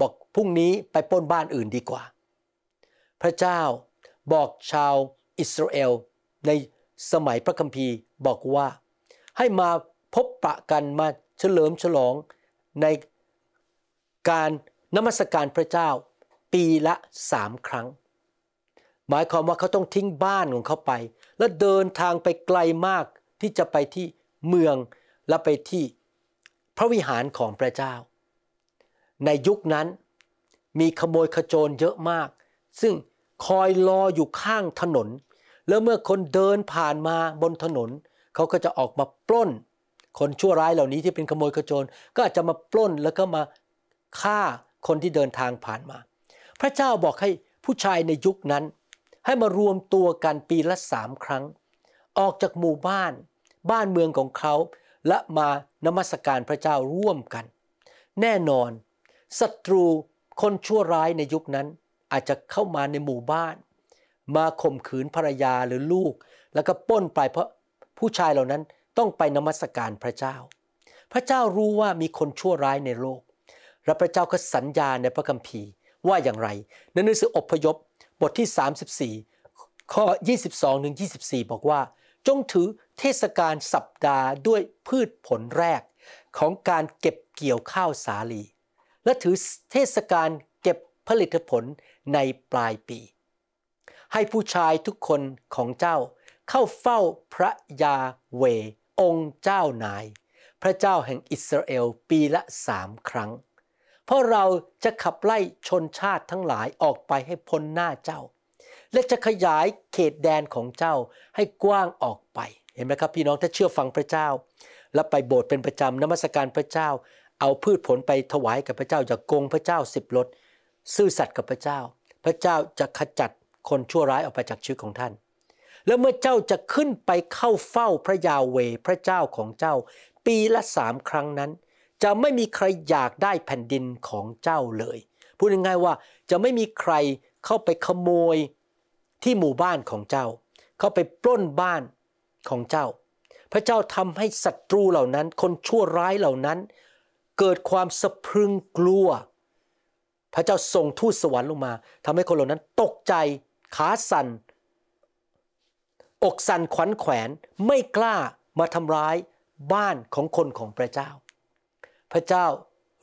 บอกพรุ่งนี้ไปป้นบ้านอื่นดีกว่า พระเจ้าบอกชาวอิสราเอลในสมัยพระคัมภีร์บอกว่าให้มาพบปะกันมาเฉลิมฉลองในการนมัสการพระเจ้า ปีละสามครั้ง หมายความว่าเขาต้องทิ้งบ้านของเขาไป และเดินทางไปไกลมาก ที่จะไปที่เมืองและไปที่พระวิหารของพระเจ้า ในยุคนั้นมีขโมยขโจรเยอะมาก ซึ่งคอยรออยู่ข้างถนน แล้วเมื่อคนเดินผ่านมาบนถนน เขาก็จะออกมาปล้นคนชั่วร้ายเหล่านี้ที่เป็นขโมยขโจรก็อาจจะมาปล้นแล้วก็มาฆ่าคนที่เดินทางผ่านมา พระเจ้าบอกให้ผู้ชายในยุคนั้น ให้มารวมตัวกันปีละสามครั้ง ออกจากหมู่บ้าน บ้านเมืองของเขาและมานมัสการพระเจ้าร่วมกัน แน่นอนศัตรูคนชั่วร้ายในยุคนั้น อาจจะเข้ามาในหมู่บ้าน มาข่มขืนภรรยาหรือลูก แล้วก็ป้นไปเพราะผู้ชายเหล่านั้นต้องไปนมัสการพระเจ้า พระเจ้ารู้ว่ามีคนชั่วร้ายในโลก และพระเจ้าก็สัญญาในพระคัมภีร์ว่าอย่างไรในหนังสืออพยพบทที่ 34ข้อ22ถึง24 บอกว่า จงถือเทศกาลสัปดาห์ด้วยพืชผลแรกของการเก็บเกี่ยวข้าวสาลี และถือเทศกาลเก็บผลิตผลในปลายปี ให้ผู้ชายทุกคนของเจ้าเข้าเฝ้าพระยาเวองค์เจ้านาย พระเจ้าแห่งอิสราเอลปีละสามครั้ง เพราะเราจะขับไล่ชนชาติทั้งหลายออกไปให้พ้นหน้าเจ้า และจะขยายเขตแดนของเจ้าให้กว้างออกไปเห็นไหมครับพี่น้องถ้าเชื่อฟังพระเจ้า และไปโบสถ์เป็นประจำนมัสการพระเจ้า เอาพืชผลไปถวายกับพระเจ้าอย่ากโกงพระเจ้าสิบรถซื่อสัตย์กับพระเจ้า พระเจ้าจะขจัดคนชั่วร้ายออกไปจากชีวิตของท่านแล้วเมื่อเจ้าจะขึ้นไปเข้าเฝ้าพระยาเวพระเจ้าของเจ้า ปีละสามครั้งนั้น จะไม่มีใครอยากได้แผ่นดินของเจ้าเลย พูดง่ายๆว่าจะไม่มีใครเข้าไปขโมยที่หมู่บ้านของเจ้า เข้าไปปล้นบ้านของเจ้า พระเจ้าทำให้ศัตรูเหล่านั้น คนชั่วร้ายเหล่านั้น เกิดความสะพรึงกลัว พระเจ้าส่งทูตสวรรค์ลงมาทำให้คนเหล่านั้นตกใจขาสั่นอกสั่นขวัญแขวนไม่กล้ามาทำร้ายบ้านของคนของพระเจ้า พระเจ้า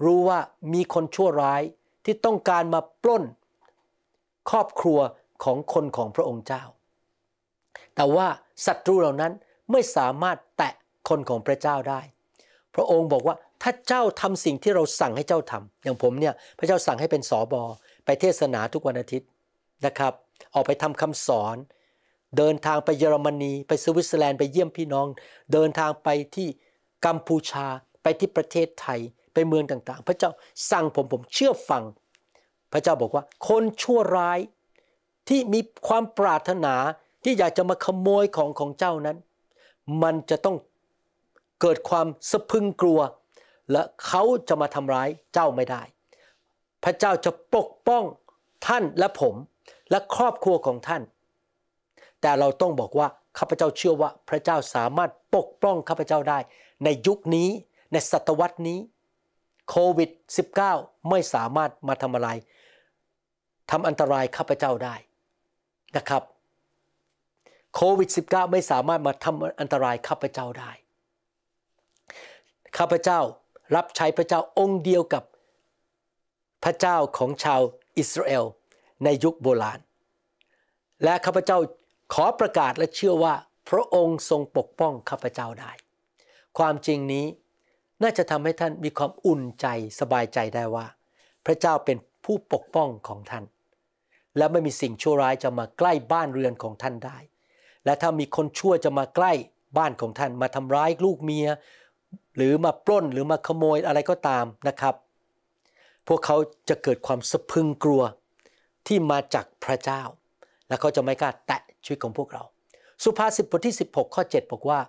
รู้ว่ามีคนชั่วร้ายที่ต้องการมาปล้นครอบครัวของคนของพระองค์เจ้า แต่ว่าศัตรูเหล่านั้นไม่สามารถแตะคนของพระเจ้าได้ พระองค์บอกว่าถ้าเจ้าทำสิ่งที่เราสั่งให้เจ้าทำ อย่างผมเนี่ยพระเจ้าสั่งให้เป็นสอบอไปเทศนาทุกวันอาทิตย์นะครับ ออกไปทำคำสอนเดินทางไปเยอรมนีไปสวิตเซอร์แลนด์ไปเยี่ยมพี่น้องเดินทางไปที่กัมพูชาไปที่ประเทศไทยไปเมืองต่าง ๆ พระเจ้าสั่งผมผมเชื่อฟัง พระเจ้าบอกว่าคนชั่วร้ายที่มีความปรารถนาที่อยากจะมาขโมยของของเจ้านั้น มันจะต้องเกิดความสะพึงกลัว และเขาจะมาทำร้ายเจ้าไม่ได้ พระเจ้าจะปกป้องท่านและผมและครอบครัวของท่านแต่เราต้องบอกว่าข้าพเจ้าเชื่อว่าพระเจ้าสามารถปกป้องข้าพเจ้าได้ ในยุคนี้ในศตวรรษนี้โควิด -19 ไม่สามารถมาทำอะไรทำอันตรายข้าพเจ้าได้นะครับโควิด -19 ไม่สามารถมาทำอันตรายข้าพเจ้าได้ข้าพเจ้ารับใช้พระเจ้าองค์เดียวกับพระเจ้าของชาวอิสราเอลในยุคโบราณและข้าพเจ้าขอประกาศและเชื่อว่าพระองค์ทรงปกป้องข้าพเจ้าได้ ความจริงนี้น่าจะทำให้ท่านมีความอุ่นใจสบายใจได้ว่า พระเจ้าเป็นผู้ปกป้องของท่าน และไม่มีสิ่งชั่วร้ายจะมาใกล้บ้านเรือนของท่านได้ และถ้ามีคนชั่วจะมาใกล้บ้านของท่านมาทำร้ายลูกเมีย หรือมาปล้นหรือมาขโมยอะไรก็ตามนะครับ พวกเขาจะเกิดความสะพึงกลัวที่มาจากพระเจ้า และเขาจะไม่กล้าแตะชีวิตของพวกเราสุภาษิตบทที่16ข้อ7บอกว่า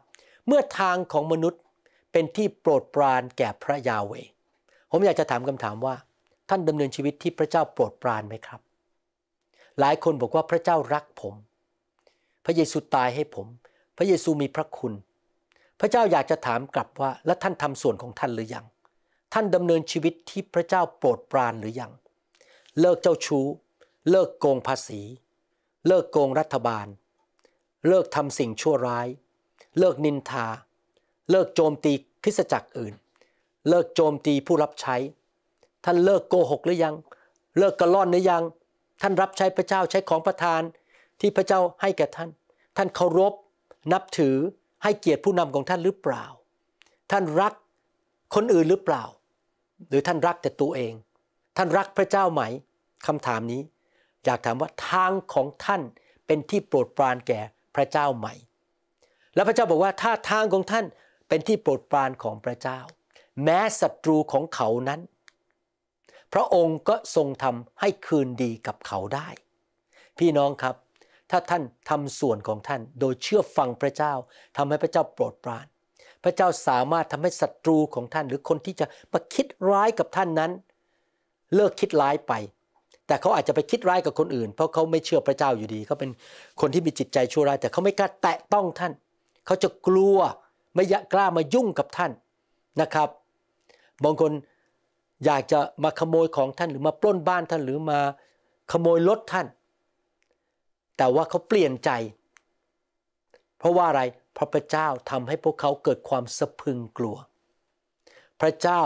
เมื่อทางของมนุษย์เป็นที่โปรดปรานแก่พระยาเวผมอยากจะถามคำถามว่าท่านดำเนินชีวิตที่พระเจ้าโปรดปรานไหมครับ หลายคนบอกว่าพระเจ้ารักผม พระเยซูตายให้ผม พระเยซูมีพระคุณ พระเจ้าอยากจะถามกลับว่าแล้วท่านทำส่วนของท่านหรือยังท่านดำเนินชีวิตที่พระเจ้าโปรดปรานหรือยังเลิกเจ้าชู้เลิกโกงภาษีเลิกโกงรัฐบาล เลิกทำสิ่งชั่วร้าย เลิกนินทา เลิกโจมตีคริสจักรอื่น เลิกโจมตีผู้รับใช้ ท่านเลิกโกหกหรือยัง เลิกกระล่อนหรือยัง ท่านรับใช้พระเจ้าใช้ของประทานที่พระเจ้าให้แก่ท่าน ท่านเคารพนับถือให้เกียรติผู้นำของท่านหรือเปล่า ท่านรักคนอื่นหรือเปล่า หรือท่านรักแต่ตัวเอง ท่านรักพระเจ้าไหม คำถามนี้อยากถามว่าทางของท่านเป็นที่โปรดปรานแก่พระเจ้าไหมแล้วพระเจ้าบอกว่าถ้าทางของท่านเป็นที่โปรดปรานของพระเจ้า แม้ศัตรูของเขานั้น พระองค์ก็ทรงทำให้คืนดีกับเขาได้ พี่น้องครับ ถ้าท่านทำส่วนของท่านโดยเชื่อฟังพระเจ้าทำให้พระเจ้าโปรดปราน พระเจ้าสามารถทำให้ศัตรูของท่านหรือคนที่จะมาคิดร้ายกับท่านนั้น เลิกคิดร้ายไปแต่เขาอาจจะไปคิดร้ายกับคนอื่น เพราะเขาไม่เชื่อพระเจ้าอยู่ดีเขาเป็นคนที่มีจิตใจชั่วร้ายแต่เขาไม่กล้าแตะต้องท่านเขาจะกลัวไม่กล้ามายุ่งกับท่านนะครับบางคนอยากจะมาขโมยของท่าน หรือมาปล้นบ้านท่านหรือมาขโมยรถท่าน แต่ว่าเขาเปลี่ยนใจ เพราะว่าอะไรเพราะพระเจ้าทำให้พวกเขาเกิดความสะพึงกลัว พระเจ้า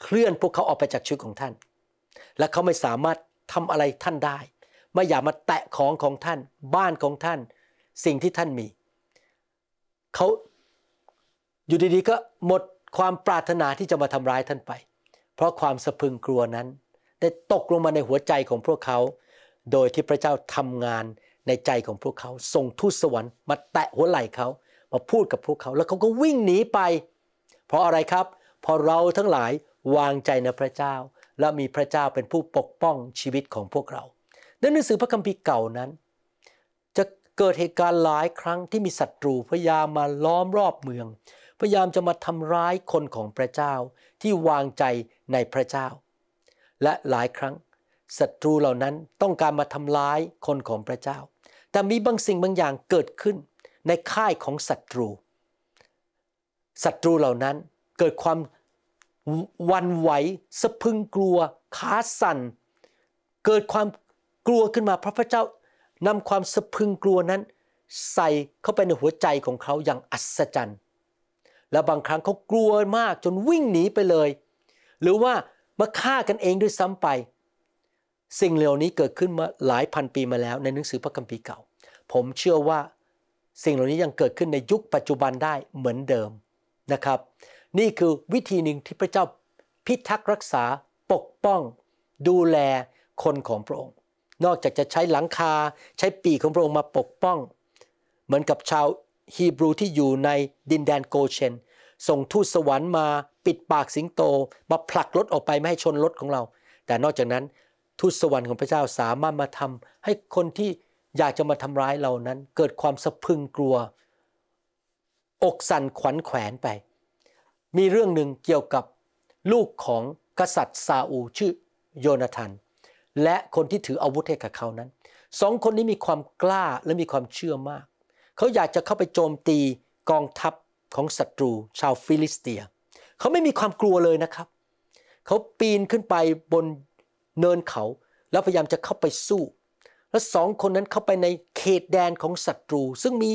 เคลื่อนพวกเขาออกไปจากชีวิตของท่าน และเขาไม่สามารถทำอะไรท่านได้ ไม่อย่ามาแตะของของท่านบ้านของท่านสิ่งที่ท่านมีเขาอยู่ดีๆก็หมดความปรารถนาที่จะมาทำร้ายท่านไป เพราะความสะพึงกลัวนั้น ได้ตกลงมาในหัวใจของพวกเขาโดยที่พระเจ้าทำงานในใจของพวกเขาส่งทูตสวรรค์มาแตะหัวไหล่เขามาพูดกับพวกเขาแล้วเขาก็วิ่งหนีไป เพราะอะไรครับ พอเราทั้งหลายวางใจในพระเจ้าและมีพระเจ้าเป็นผู้ปกป้องชีวิตของพวกเราในหนังสือพระคัมภีร์เก่านั้น จะเกิดเหตุการณ์หลายครั้งที่มีศัตรูพยายามมาล้อมรอบเมือง พยายามจะมาทำร้ายคนของพระเจ้าที่วางใจในพระเจ้า และหลายครั้งศัตรูเหล่านั้นต้องการมาทำร้ายคนของพระเจ้า แต่มีบางสิ่งบางอย่างเกิดขึ้นในค่ายของศัตรู ศัตรูเหล่านั้นเกิดความวันไหวสะพึงกลัวขาสั่นเกิดความกลัวขึ้นมาพระพระเจ้านำความสะพึงกลัวนั้น ใส่เข้าไปในหัวใจของเขาอย่างอัศจรรย์และบางครั้งเขากลัวมากจนวิ่งหนีไปเลย หรือว่ามาฆ่ากันเองด้วยซ้ำไป สิ่งเหล่านี้เกิดขึ้นมาหลายพันปีมาแล้วในหนังสือพระคัมภีร์เก่า ผมเชื่อว่าสิ่งเหล่านี้ยังเกิดขึ้นในยุคปัจจุบันได้เหมือนเดิมนะครับนี่คือวิธีหนึ่งที่พระเจ้าพิทักษ์รักษาปกป้อง ดูแลคนของพระองค์ นอกจากจะใช้หลังคาใช้ปีของพระองค์มาปกป้อง เหมือนกับชาวฮีบรูที่อยู่ในดินแดนโกเชนส่งทูตสวรรค์มาปิดปากสิงโต มาผลักรถออกไปไม่ให้ชนรถของเรา แต่นอกจากนั้นทูตสวรรค์ของพระเจ้าสามารถมาทำ ให้คนที่อยากจะมาทำร้ายเรานั้น เกิดความสะพึงกลัว อกสั่นขวัญแขวนไปมีเรื่องหนึ่งเกี่ยวกับลูกของกษัตริย์ซาอูชื่อโยนาธานและคนที่ถืออาวุธให้กับเขานั้นสองคนนี้มีความกล้าและมีความเชื่อมาก เขาอยากจะเข้าไปโจมตีกองทัพของศัตรู ชาวฟิลิสเตีย เขาไม่มีความกลัวเลยนะครับ เขาปีนขึ้นไปบนเนินเขา แล้วพยายามจะเข้าไปสู้ และสองคนนั้นเข้าไปในเขตแดนของศัตรู ซึ่งมี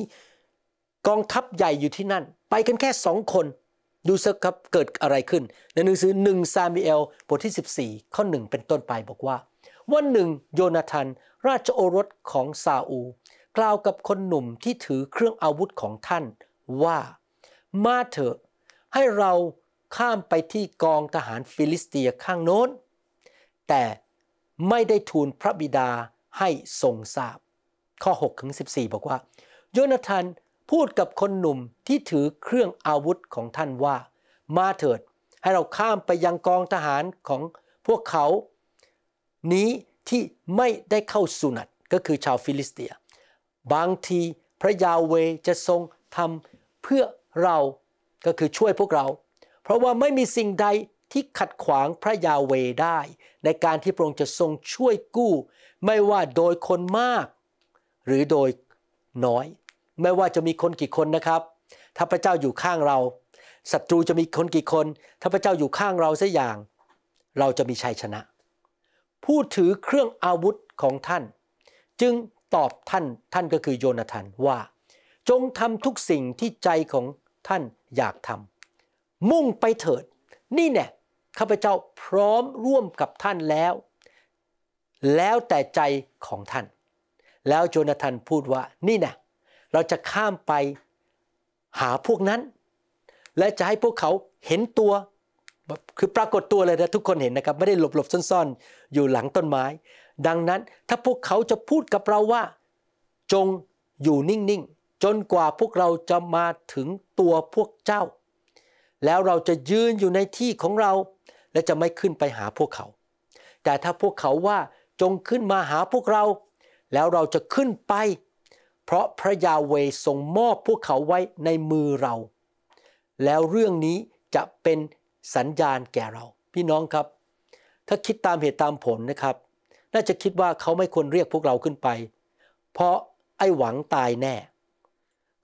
กองทัพใหญ่อยู่ที่นั่น ไปกันแค่สองคนดูสักครับเกิดอะไรขึ้น ในหนังสือหนึ่งซามิเอลบทที่ 14 ข้อหนึ่งเป็นต้นไปบอกว่า วันหนึ่งโยนาธานราชโอรสของซาอู กล่าวกับคนหนุ่มที่ถือเครื่องอาวุธของท่านว่ามาเถอะ ให้เราข้ามไปที่กองทหารฟิลิสเตียข้างโน้น แต่ไม่ได้ทูลพระบิดาให้ทรงทราบ ข้อ6ถึง14 บอกว่า โยนาธานพูดกับคนหนุ่มที่ถือเครื่องอาวุธของท่านว่ามาเถิดให้เราข้ามไปยังกองทหารของพวกเขา นี้ที่ไม่ได้เข้าสุนัตก็คือชาวฟิลิสเตีย บางทีพระยาเวจะทรงทำเพื่อเราก็คือช่วยพวกเรา เพราะว่าไม่มีสิ่งใดที่ขัดขวางพระยาเวได้ ในการที่พระองค์จะทรงช่วยกู้ไม่ว่าโดยคนมาก หรือโดยน้อยไม่ว่าจะมีคนกี่คนนะครับ ถ้าพระเจ้าอยู่ข้างเรา ศัตรูจะมีคนกี่คน ถ้าพระเจ้าอยู่ข้างเราสักอย่าง เราจะมีชัยชนะผู้ถือเครื่องอาวุธของท่าน จึงตอบท่าน ท่านก็คือโยนาธานว่า จงทำทุกสิ่งที่ใจของท่านอยากทำมุ่งไปเถิด นี่แน่ข้าพเจ้าพร้อมร่วมกับท่านแล้ว แล้วแต่ใจของท่าน แล้วโจนาธานพูดว่า นี่นยเราจะข้ามไปหาพวกนั้น และจะให้พวกเขาเห็นตัวคือปรากฏตัวเลยนะทุกคนเห็นนะครับไม่ได้หลบหลบซ่อนๆ อยู่หลังต้นไม้ดังนั้นถ้าพวกเขาจะพูดกับเราว่าจงอยู่นิ่งๆจนกว่าพวกเราจะมาถึงตัวพวกเจ้า แล้วเราจะยืนอยู่ในที่ของเรา และจะไม่ขึ้นไปหาพวกเขา แต่ถ้าพวกเขาว่าจงขึ้นมาหาพวกเรา แล้วเราจะขึ้นไปเพราะพระยาเวทรงมอบพวกเขาไว้ในมือเรา แล้วเรื่องนี้จะเป็นสัญญาณแก่เราพี่น้องครับ ถ้าคิดตามเหตุตามผลนะครับ น่าจะคิดว่าเขาไม่ควรเรียกพวกเราขึ้นไป เพราะไอ้หวังตายแน่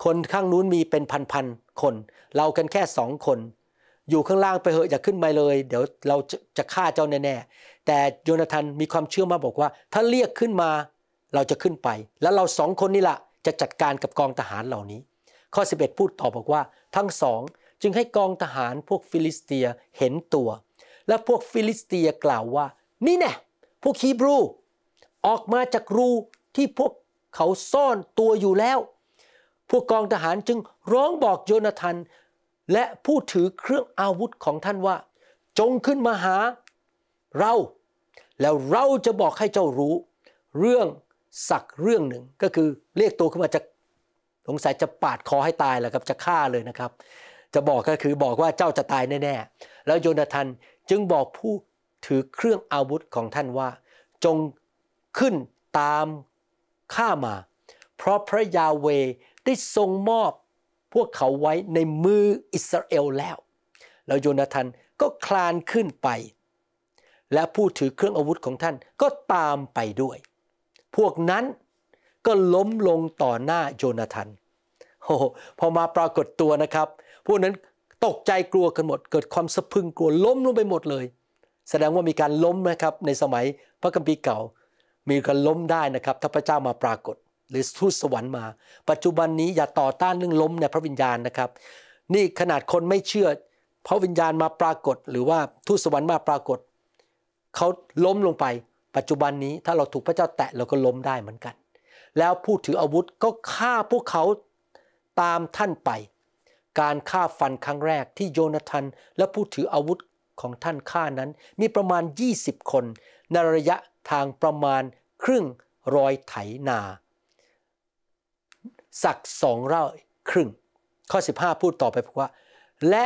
คนข้างนู้นมีเป็นพันๆคน เรากันแค่สองคน อยู่ข้างล่างไปเหอะอย่าขึ้นมาเลย เดี๋ยวเราจะจะฆ่าเจ้าแน่ๆแต่โยนาธานมีความเชื่อมาบอกว่า ถ้าเรียกขึ้นมาเราจะขึ้นไป แล้วเราสองคนนี่แหละจะจัดการกับกองทหารเหล่านี้ ข้อ 11 พูดต่อบอกว่า ทั้งสองจึงให้กองทหารพวกฟิลิสเตียเห็นตัว และพวกฟิลิสเตียกล่าวว่า นี่แน่พวกฮีบรู ออกมาจากรูที่พวกเขาซ่อนตัวอยู่แล้ว พวกกองทหารจึงร้องบอกโยนาธานและผู้ถือเครื่องอาวุธของท่านว่า จงขึ้นมาหา เรา แล้วเราจะบอกให้เจ้ารู้ เรื่องสักเรื่องหนึ่งก็คือเรียกตัวขึ้นมาจะสงสัยจะปาดคอให้ตายแหละครับจะฆ่าเลยนะครับ จะบอกก็คือบอกว่าเจ้าจะตายแน่ๆแล้วโยนาธานจึงบอกผู้ถือเครื่องอาวุธของท่านว่า จงขึ้นตามข้ามาเพราะพระยาเวได้ทรงมอบพวกเขาไว้ในมืออิสราเอลแล้ว แล้วโยนาธานก็คลานขึ้นไป และผู้ถือเครื่องอาวุธของท่านก็ตามไปด้วยพวกนั้นก็ล้มลงต่อหน้าโยนาธานโอ้พอมาปรากฏตัวนะครับ พวกนั้นตกใจกลัวกันหมด เกิดความสะพึงกลัวล้มลงไปหมดเลย แสดงว่ามีการล้มนะครับในสมัยพระกัมภีร์เก่า มีการล้มได้นะครับถ้าพระเจ้ามาปรากฏ หรือทูตสวรรค์มา ปัจจุบันนี้อย่าต่อต้านเรื่องล้มในพระวิญญาณนะครับ นี่ขนาดคนไม่เชื่อพระวิญญาณมาปรากฏหรือว่าทูตสวรรค์มาปรากฏเขาล้มลงไปปัจจุบันนี้ถ้าเราถูกพระเจ้าแตะเราก็ล้มได้เหมือนกัน แล้วผู้ถืออาวุธก็ฆ่าพวกเขาตามท่านไป การฆ่าฟันครั้งแรกที่โยนาธานและผู้ถืออาวุธของท่านฆ่านั้น มีประมาณ 20 คนในระยะทางประมาณครึ่งร้อยไถนาสักสองรรอยครึ่งข้อ 15 พูดต่อไปบอกว่า และ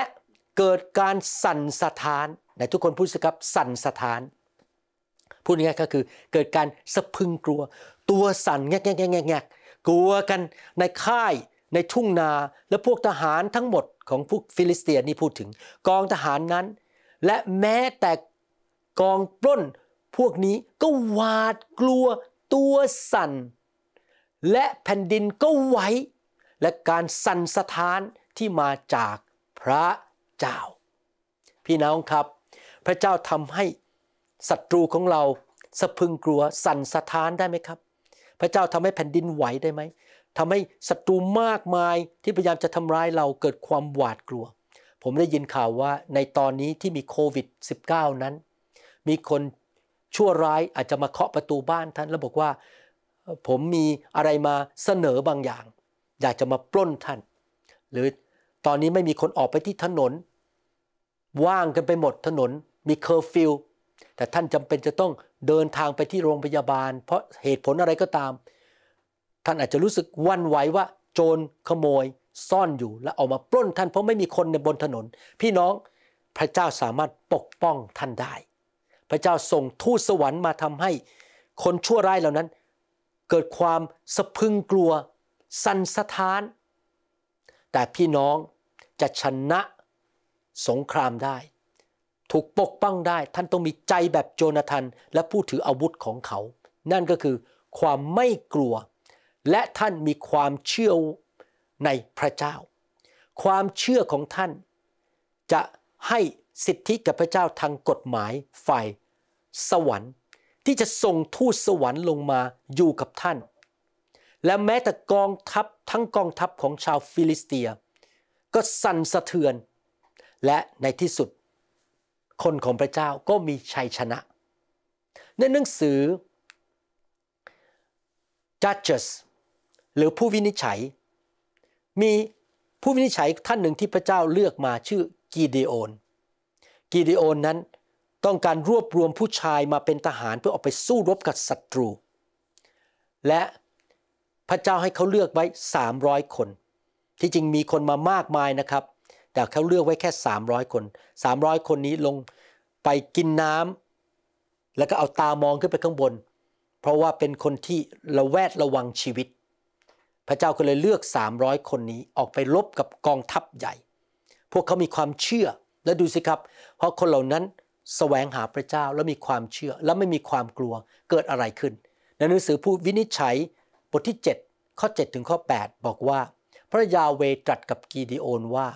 เกิดการสั่นสะท้านไหนทุกคนพูดสิครับสั่นสะท้านพูดง่ายก็คือเกิดการสะพึงกลัวตัวสั่นแงกแงกแงกแงกกลัวกันในค่ายในทุ่งนาและพวกทหารทั้งหมดของพวกฟิลิสเตียนนี่พูดถึงกองทหารนั้น และแม้แต่กองปล้นพวกนี้ก็หวาดกลัวตัวสั่น และแผ่นดินก็ไหวและการสั่นสะท้านที่มาจากพระเจ้า พี่น้องครับ พระเจ้าทำให้ศัตรูของเราสะพึงกลัวสั่นสะท้านได้ไหมครับ พระเจ้าทำให้แผ่นดินไหวได้ไหมทำให้ศัตรูมากมายที่พยายามจะทำร้ายเราเกิดความหวาดกลัวผมได้ยินข่าวว่าในตอนนี้ที่มีโควิด -19 นั้น มีคนชั่วร้ายอาจจะมาเคาะประตูบ้านท่านแล้วบอกว่าผมมีอะไรมาเสนอบางอย่าง อยากจะมาปล้นท่าน หรือตอนนี้ไม่มีคนออกไปที่ถนนว่างกันไปหมดถนนมีเคอร์ฟิลแต่ท่านจำเป็นจะต้องเดินทางไปที่โรงพยาบาล เพราะเหตุผลอะไรก็ตาม ท่านอาจจะรู้สึกวันไหวว่าโจรขโมยซ่อนอยู่และออกมาปล้นท่านเพราะไม่มีคนในบนถนน พี่น้องพระเจ้าสามารถปกป้องท่านได้ พระเจ้าส่งทูตสวรรค์มาทำให้ คนชั่วร้ายเหล่านั้น เกิดความสะพึงกลัวสั่นสะท้าน แต่พี่น้องจะชนะสงครามได้ถูกปกป้องได้ท่านต้องมีใจแบบโจนาธานและผู้ถืออาวุธของเขา นั่นก็คือความไม่กลัว และท่านมีความเชื่อในพระเจ้า ความเชื่อของท่าน จะให้สิทธิกับพระเจ้าทางกฎหมายฝ่ายสวรรค์ที่จะส่งทูตสวรรค์ลงมาอยู่กับท่าน และแม้แต่กองทัพทั้งกองทัพของชาวฟิลิสเตีย ก็สั่นสะเทือนและในที่สุดคนของพระเจ้าก็มีชัยชนะในหนังสือ Judges หรือผู้วินิจฉัย มีผู้วินิจฉัยท่านหนึ่งที่พระเจ้าเลือกมาชื่อกีเดโอนกีเดโอนนั้นต้องการรวบรวมผู้ชายมาเป็นทหารเพื่อออกไปสู้รบกับศัตรู และพระเจ้าให้เขาเลือกไว้ 300 คน ที่จริงมีคนมามากมายนะครับแต่เขาเลือกไว้แค่ 300 คน 300 คนนี้ลงไปกินน้ำ แล้วก็เอาตามองขึ้นไปข้างบน เพราะว่าเป็นคนที่ระแวดระวังชีวิต พระเจ้าก็เลยเลือก 300 คนนี้ออกไปลบกับกองทัพใหญ่ พวกเขามีความเชื่อ และดูสิครับ เพราะคนเหล่านั้นสแสวงหาพระเจ้าและมีความเชื่อ และไม่มีความกลัว เกิดอะไรขึ้น ในหนังสือผู้วินิจฉัยบทที่ 7 ข้อ 7 ถึงข้อ 8 บอกว่า พระยาเวตรัสกับกีดิโอนว่า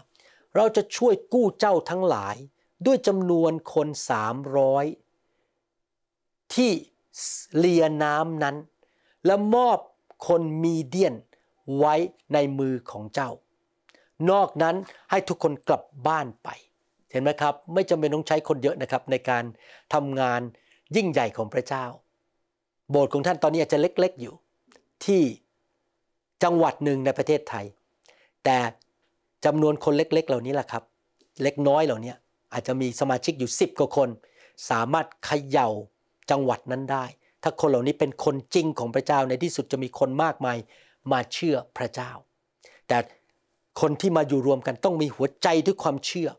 เราจะช่วยกู้เจ้าทั้งหลายด้วยจำนวนคนสามร้อยที่เลียน้ำนั้น และมอบคนมีเดียนไว้ในมือของเจ้า นอกนั้นให้ทุกคนกลับบ้านไป เห็นไหมครับไม่จำเป็นต้องใช้คนเยอะนะครับในการทำงานยิ่งใหญ่ของพระเจ้า โบสถ์ของท่านตอนนี้อาจจะเล็กๆอยู่ที่จังหวัดหนึ่งในประเทศไทย แต่จำนวนคนเล็ก ๆ เหล่านี้แหละครับ เล็กน้อยเหล่านี้อาจจะมีสมาชิกอยู่10กว่าคนสามารถเขย่าจังหวัดนั้นได้ ถ้าคนเหล่านี้เป็นคนจริงของพระเจ้าในที่สุดจะมีคนมากมายมาเชื่อพระเจ้า แต่คนที่มาอยู่รวมกันต้องมีหัวใจด้วยความเชื่อ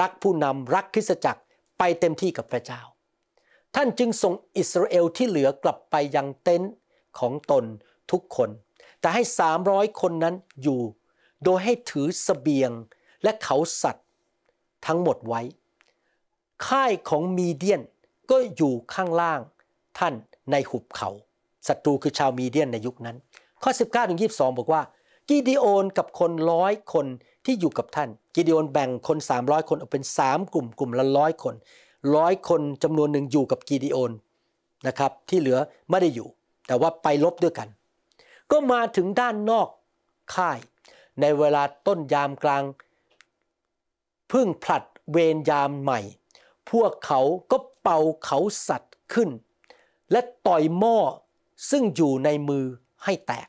รักผู้นำรักคริสตจักรไปเต็มที่กับพระเจ้า ท่านจึงส่งอิสราเอลที่เหลือกลับไปยังเต็นท์ของตนทุกคน แต่ให้ 300 คนนั้นอยู่โดยให้ถือสเสบียงและเขาสัตว์ทั้งหมดไว้ ค่ายของมีเดียนก็อยู่ข้างล่างท่านในหุบเขา ศัตรูคือชาวมีเดียนในยุคนั้น ข้อ19ถึง22 บอกว่ากิดิโอนกับคนร้อยคนที่อยู่กับท่านกิดิโอนแบ่งคน 300 คนออกเป็น 3 กลุ่ม กลุ่มละร้อยคน ร้อยคนจำนวนหนึ่งอยู่กับกิดิโอนนะครับที่เหลือไม่ได้อยู่ แต่ว่าไปลบด้วยกัน ก็มาถึงด้านนอกค่ายในเวลาต้นยามกลางพึ่งผลัดเวรยามใหม่ พวกเขาก็เป่าเขาสัตว์ขึ้น และต่อยหม้อซึ่งอยู่ในมือให้แตก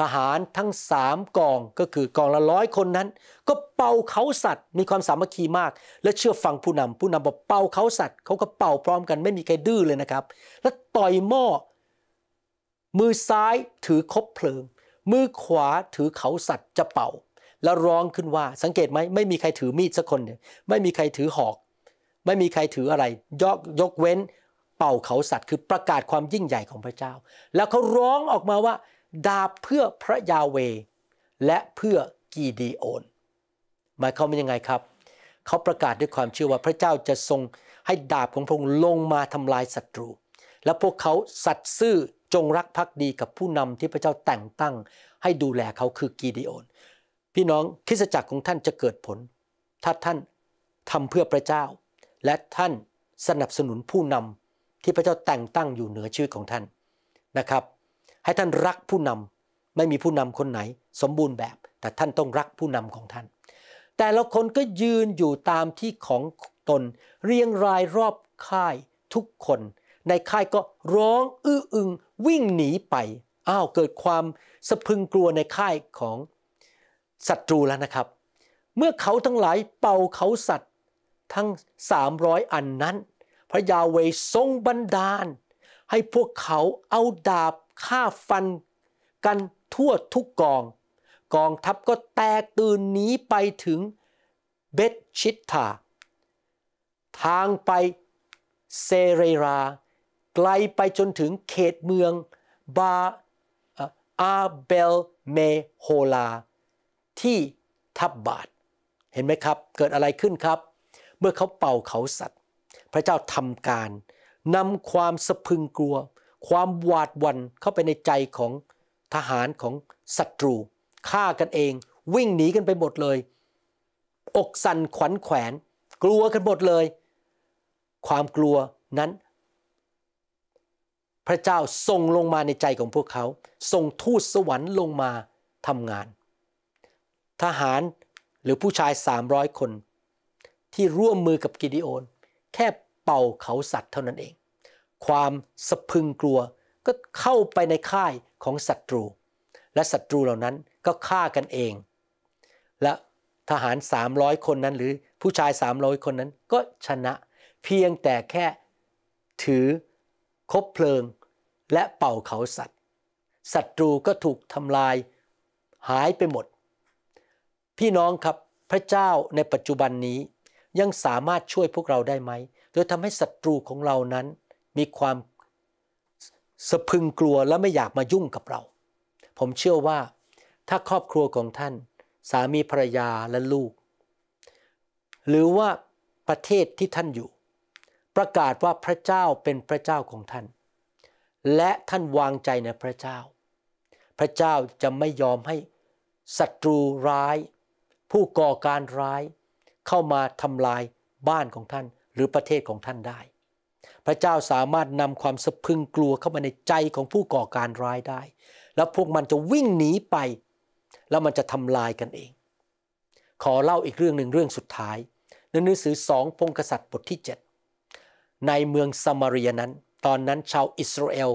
ทหารทั้งสามกองก็คือกองละร้อยคนนั้นก็เป่าเขาสัตว์มีความสามัคคีมากและเชื่อฟังผู้นำผู้นำบอกเป่าเขาสัตว์เขาก็เป่าพร้อมกันไม่มีใครดื้อเลยนะครับ และต่อยหม้อ มือซ้ายถือคบเพลิงมือขวาถือเขาสัตว์จะเป่า แล้วร้องขึ้นว่าสังเกตไหมไม่มีใครถือมีดสักคนเนี่ยไม่มีใครถือหอก ไม่มีใครถืออะไรยกยกเว้นเป่าเขาสัตว์คือประกาศความยิ่งใหญ่ของพระเจ้า แล้วเขาร้องออกมาว่า ดาบเพื่อพระยาเวและเพื่อกีดีโอน หมายความว่ายังไงครับเขาประกาศด้วยความเชื่อว่าพระเจ้าจะทรงให้ดาบของพระองค์ลงมาทำลายศัตรู และพวกเขาสัตว์ซื่อจงรักภักดีกับผู้นำที่พระเจ้าแต่งตั้งให้ดูแลเขาคือกีดีโอนพี่น้องคริสจักรของท่านจะเกิดผล ถ้าท่านทำเพื่อพระเจ้า และท่านสนับสนุนผู้นำที่พระเจ้าแต่งตั้งอยู่เหนือชีวิตของท่านนะครับ ให้ท่านรักผู้นำไม่มีผู้นำคนไหนสมบูรณ์แบบ แต่ท่านต้องรักผู้นำของท่าน แต่ละคนก็ยืนอยู่ตามที่ของตนเรียงรายรอบค่ายทุกคน ในค่ายก็ร้องอื้ออึงวิ่งหนีไป อ้าว เกิดความสะพึงกลัวในค่ายของศัตรูแล้วนะครับ เมื่อเขาทั้งหลายเป่าเขาสัตว์ทั้ง 300 อันนั้น พระยาเวทรงบันดาลให้พวกเขาเอาดาบฆ่าฟัน กันทั่วทุกกอง กองทัพก็แตกตื่นหนีไปถึง เบชิตธา ทางไปเซเรราไกลไปจนถึงเขตเมืองบาอาเบลเมโฮลาที่ทับบาทเห็นไหมครับ เกิดอะไรขึ้นครับ เมื่อเขาเป่าเขาสัตว์ พระเจ้าทำการนำความสะพึงกลัว ความหวาดวันเข้าไปในใจของทหารของศัตรูฆ่ากันเอง วิ่งหนีกันไปหมดเลย อกสั่นขวัญแขวน กลัวกันหมดเลย ความกลัวนั้นพระเจ้าส่งลงมาในใจของพวกเขาส่งทูตสวรรค์ลงมาทำงาน ทหารหรือผู้ชาย 300 คน ที่ร่วมมือกับกิดิโอน แค่เป่าเขาสัตว์เท่านั้นเอง ความสะพึงกลัวก็เข้าไปในค่ายของศัตรู และศัตรูเหล่านั้นก็ฆ่ากันเอง และทหาร 300 คนนั้นหรือผู้ชาย 300 คนนั้นก็ชนะเพียงแต่แค่ถือคบเพลิงและเป่าเขาสัตว์ศัตรูก็ถูกทำลายหายไปหมด พี่น้องครับพระเจ้าในปัจจุบันนี้ยังสามารถช่วยพวกเราได้ไหมโดยทำให้ศัตรูของเรานั้นมีความสะพึงกลัวและไม่อยากมายุ่งกับเรา ผมเชื่อว่าถ้าครอบครัวของท่าน สามีภรรยาและลูก หรือว่าประเทศที่ท่านอยู่ประกาศว่าพระเจ้าเป็นพระเจ้าของท่าน และท่านวางใจในพระเจ้า พระเจ้าจะไม่ยอมให้ศัตรูร้าย ผู้ก่อการร้าย เข้ามาทำลายบ้านของท่านหรือประเทศของท่านได้ พระเจ้าสามารถนำความสะพึงกลัวเข้ามาในใจของผู้ก่อการร้ายได้ แล้วพวกมันจะวิ่งหนีไป แล้วมันจะทำลายกันเอง ขอเล่าอีกเรื่องหนึ่งเรื่องสุดท้ายในหนังสือสองพงกษัตริย์บทที่ 7ในเมืองซามารียนั้น ตอนนั้นชาวอิสราเอล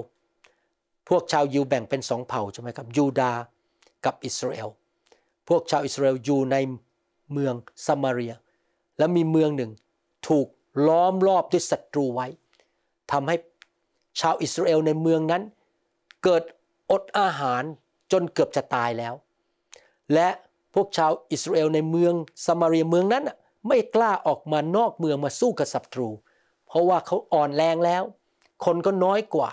พวกชาวยิวแบ่งเป็นสองเผ่าใช่ไหมครับ ยูดากับอิสราเอล พวกชาวอิสราเอลอยู่ในเมืองซามารีย และมีเมืองหนึ่งถูกล้อมรอบด้วยศัตรูไว้ ทำให้ชาวอิสราเอลในเมืองนั้น เกิดอดอาหารจนเกือบจะตายแล้ว และพวกชาวอิสราเอลในเมืองซามารียเมืองนั้นไม่กล้าออกมานอกเมืองมาสู้กับศัตรูเพราะว่าเขาอ่อนแรงแล้ว คนก็น้อยกว่า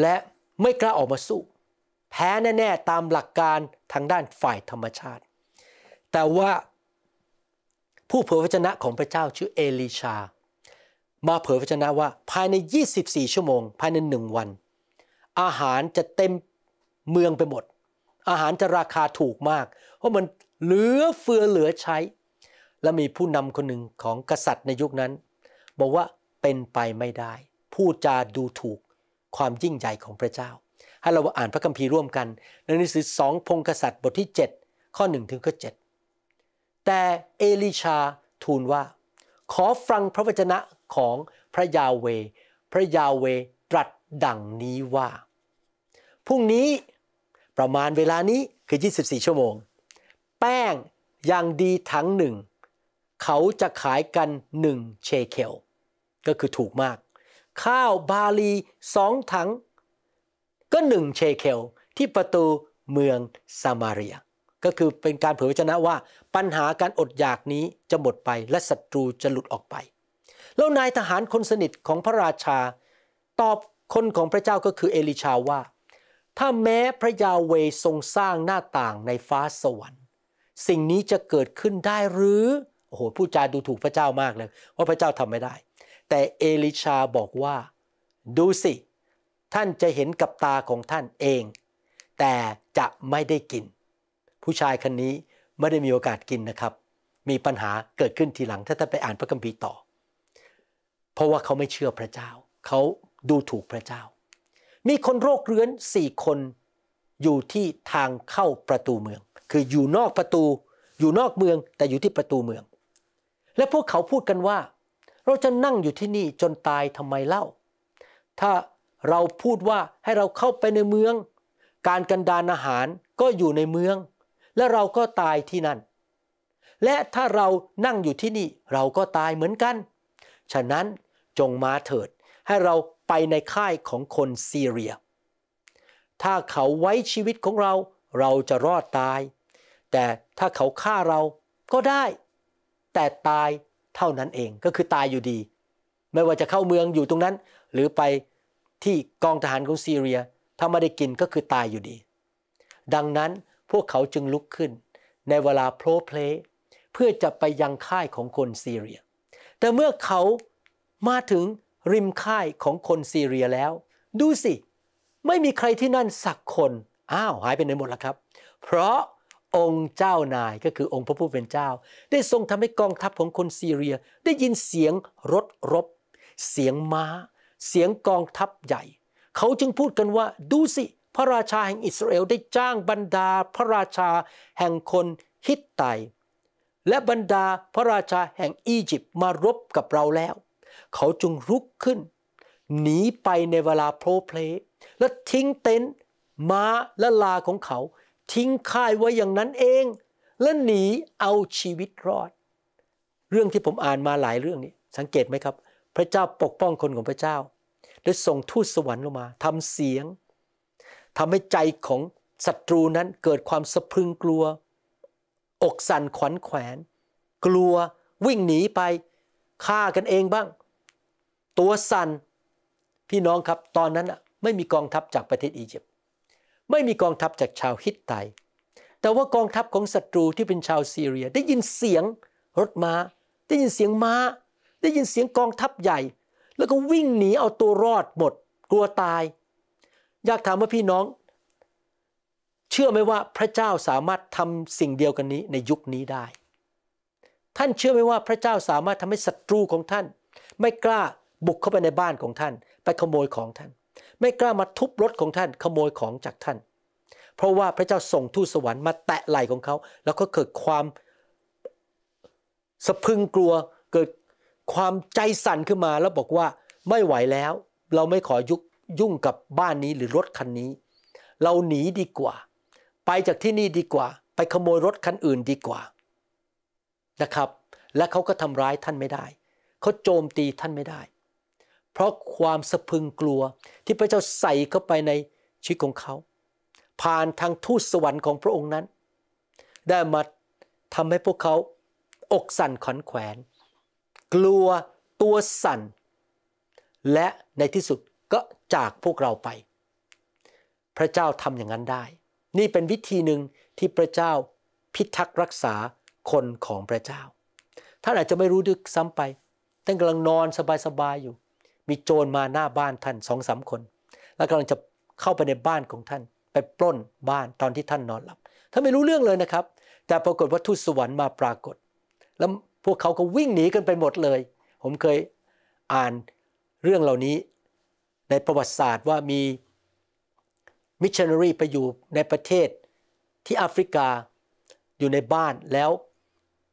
และไม่กล้าออกมาสู้แพ้แน่ๆตามหลักการทางด้านฝ่ายธรรมชาติ แต่ว่าผู้เผยพระชนะของพระเจ้าชื่อเอลิชา มาเผยพระชนะว่าภายใน 24 ชั่วโมง ภายในหนึ่งวัน อาหารจะเต็มเมืองไปหมด อาหารจะราคาถูกมาก เพราะมันเหลือเฟือเหลือใช้และมีผู้นำคนหนึ่งของกษัตริย์ในยุคนั้น บอกว่าเป็นไปไม่ได้ผู้จาดูถูกความยิ่งใหญ่ของพระเจ้าให้เราอ่านพระคัมภีร์ร่วมกัน ในหนังสือสองพงกษัตริย์บทที่ 7 ข้อ1ถึงข้อ7แต่เอลิชาทูลว่า ขอฟังพระวจนะของพระยาเวพระยาเวตรัสดังนี้ว่าพรุ่งนี้ประมาณเวลานี้คือ24ชั่วโมง แป้งอย่างดีถังหนึ่งเขาจะขายกันหนึ่งเชเคลก็คือถูกมาก ข้าวบาลีสองถังก็หนึ่งเชเคลที่ประตูเมืองซามาเรียก็คือเป็นการเผยพระชนะว่าปัญหาการอดอยากนี้จะหมดไปและศัตรูจะหลุดออกไปแล้วนายทหารคนสนิทของพระราชา ตอบคนของพระเจ้าก็คือเอลิชาว่า ถ้าแม้พระยาเวทรงสร้างหน้าต่างในฟ้าสวรรค์ สิ่งนี้จะเกิดขึ้นได้หรือโอ้โหพูดจาดูถูกพระเจ้ามากเลยว่าพระเจ้าทำไม่ได้ แต่เอลิชาบอกว่าดูสิท่านจะเห็นกับตาของท่านเอง แต่จะไม่ได้กิน ผู้ชายคนนี้ไม่ได้มีโอกาสกินนะครับ มีปัญหาเกิดขึ้นทีหลังถ้าท่านไปอ่านพระคัมภีร์ต่อ เพราะว่าเขาไม่เชื่อพระเจ้า เขาดูถูกพระเจ้า มีคนโรคเรื้อนสี่คนอยู่ที่ทางเข้าประตูเมือง คืออยู่นอกประตูอยู่นอกเมือง แต่อยู่ที่ประตูเมืองและพวกเขาพูดกันว่า เราจะนั่งอยู่ที่นี่จนตายทำไมเล่า ถ้าเราพูดว่าให้เราเข้าไปในเมือง การกันดานอาหารก็อยู่ในเมือง และเราก็ตายที่นั่น และถ้าเรานั่งอยู่ที่นี่เราก็ตายเหมือนกัน ฉะนั้นจงมาเถิดให้เราไปในค่ายของคนซีเรีย ถ้าเขาไว้ชีวิตของเราเราจะรอดตาย แต่ถ้าเขาฆ่าเราก็ได้แต่ตายเท่านั้นเองก็คือตายอยู่ดี ไม่ว่าจะเข้าเมืองอยู่ตรงนั้น หรือไปที่กองทหารของซีเรียถ้าไม่ได้กินก็คือตายอยู่ดี ดังนั้นพวกเขาจึงลุกขึ้น ในเวลาโพลเพลเพื่อจะไปยังค่ายของคนซีเรีย แต่เมื่อเขามาถึงริมค่ายของคนซีเรียแล้ว ดูสิ ไม่มีใครที่นั่นสักคนอ้าวหายไปไหนหมดแล้วครับ เพราะองค์เจ้านายก็คือองค์พระผู้เป็นเจ้า ได้ทรงทำให้กองทัพของคนซีเรียได้ยินเสียงรถรบ เสียงม้า เสียงกองทัพใหญ่ เขาจึงพูดกันว่าดูสิ พระราชาแห่งอิสราเอลได้จ้างบรรดาพระราชาแห่งคนฮิตไตและบรรดาพระราชาแห่งอียิปต์มารบกับเราแล้ว เขาจึงลุกขึ้น หนีไปในเวลาโพลเพลและทิ้งเต็นท์ม้าและลาของเขาทิ้งค่ายไว้อย่างนั้นเอง และหนีเอาชีวิตรอด เรื่องที่ผมอ่านมาหลายเรื่องนี้ สังเกตไหมครับ พระเจ้าปกป้องคนของพระเจ้าและส่งทูตสวรรค์ลงมาทำเสียงทำให้ใจของศัตรูนั้นเกิดความสะพรึงกลัว อกสั่นขวัญแขวน กลัววิ่งหนีไปฆ่ากันเองบ้าง ตัวสัน่นพี่น้องครับตอนนั้นไม่มีกองทัพจากประเทศอียิปต์ไม่มีกองทัพจากชาวฮิตไตแต่ว่ากองทัพของศัตรูที่เป็นชาวซีเรียได้ยินเสียงรถมา้า ได้ยินเสียงมา้า ได้ยินเสียงกองทัพใหญ่ แล้วก็วิ่งหนีเอาตัวรอดหมด กลัวตาย อยากถามว่าพี่น้อง เชื่อไหมว่าพระเจ้าสามารถทำสิ่งเดียวกันนี้ในยุคนี้ได้ ท่านเชื่อไหมว่าพระเจ้าสามารถทำให้ศัตรูของท่าน ไม่กล้าบุกเข้าไปในบ้านของท่าน ไปขโมยของท่านไม่กล้ามาทุบรถของท่านขโมยของจากท่าน เพราะว่าพระเจ้าส่งทูตสวรรค์มาแตะไหล่ของเขา แล้วก็เกิดความสะพึงกลัวเกิดความใจสั่นขึ้นมา แล้วบอกว่าไม่ไหวแล้ว เราไม่ขอยุยุ่งกับบ้านนี้หรือรถคันนี้ เราหนีดีกว่า ไปจากที่นี่ดีกว่า ไปขโมยรถคันอื่นดีกว่านะครับ และเขาก็ทำร้ายท่านไม่ได้ เขาโจมตีท่านไม่ได้เพราะความสะพึงกลัวที่พระเจ้าใส่เข้าไปในชีวิตของเขา ผ่านทางทูตสวรรค์ของพระองค์นั้น ได้มาทำให้พวกเขา อกสั่นขอนแขวน กลัวตัวสั่น และในที่สุดก็จากพวกเราไป พระเจ้าทำอย่างนั้นได้ นี่เป็นวิธีหนึ่งที่พระเจ้าพิทักษ์รักษาคนของพระเจ้าท่านอาจจะไม่รู้ดึกซ้ำไปท่านกำลังนอนสบายๆอยู่มีโจรมาหน้าบ้านท่านสองสามคนแล้วกำลังจะเข้าไปในบ้านของท่านไปปล้นบ้านตอนที่ท่านนอนหลับท่านไม่รู้เรื่องเลยนะครับ แต่ปรากฏว่าทูตสวรรค์มาปรากฏ แล้วพวกเขาก็วิ่งหนีกันไปหมดเลย ผมเคยอ่านเรื่องเหล่านี้ในประวัติศาสตร์ว่ามีมิชชันนารีไปอยู่ในประเทศที่แอฟริกาอยู่ในบ้านแล้ว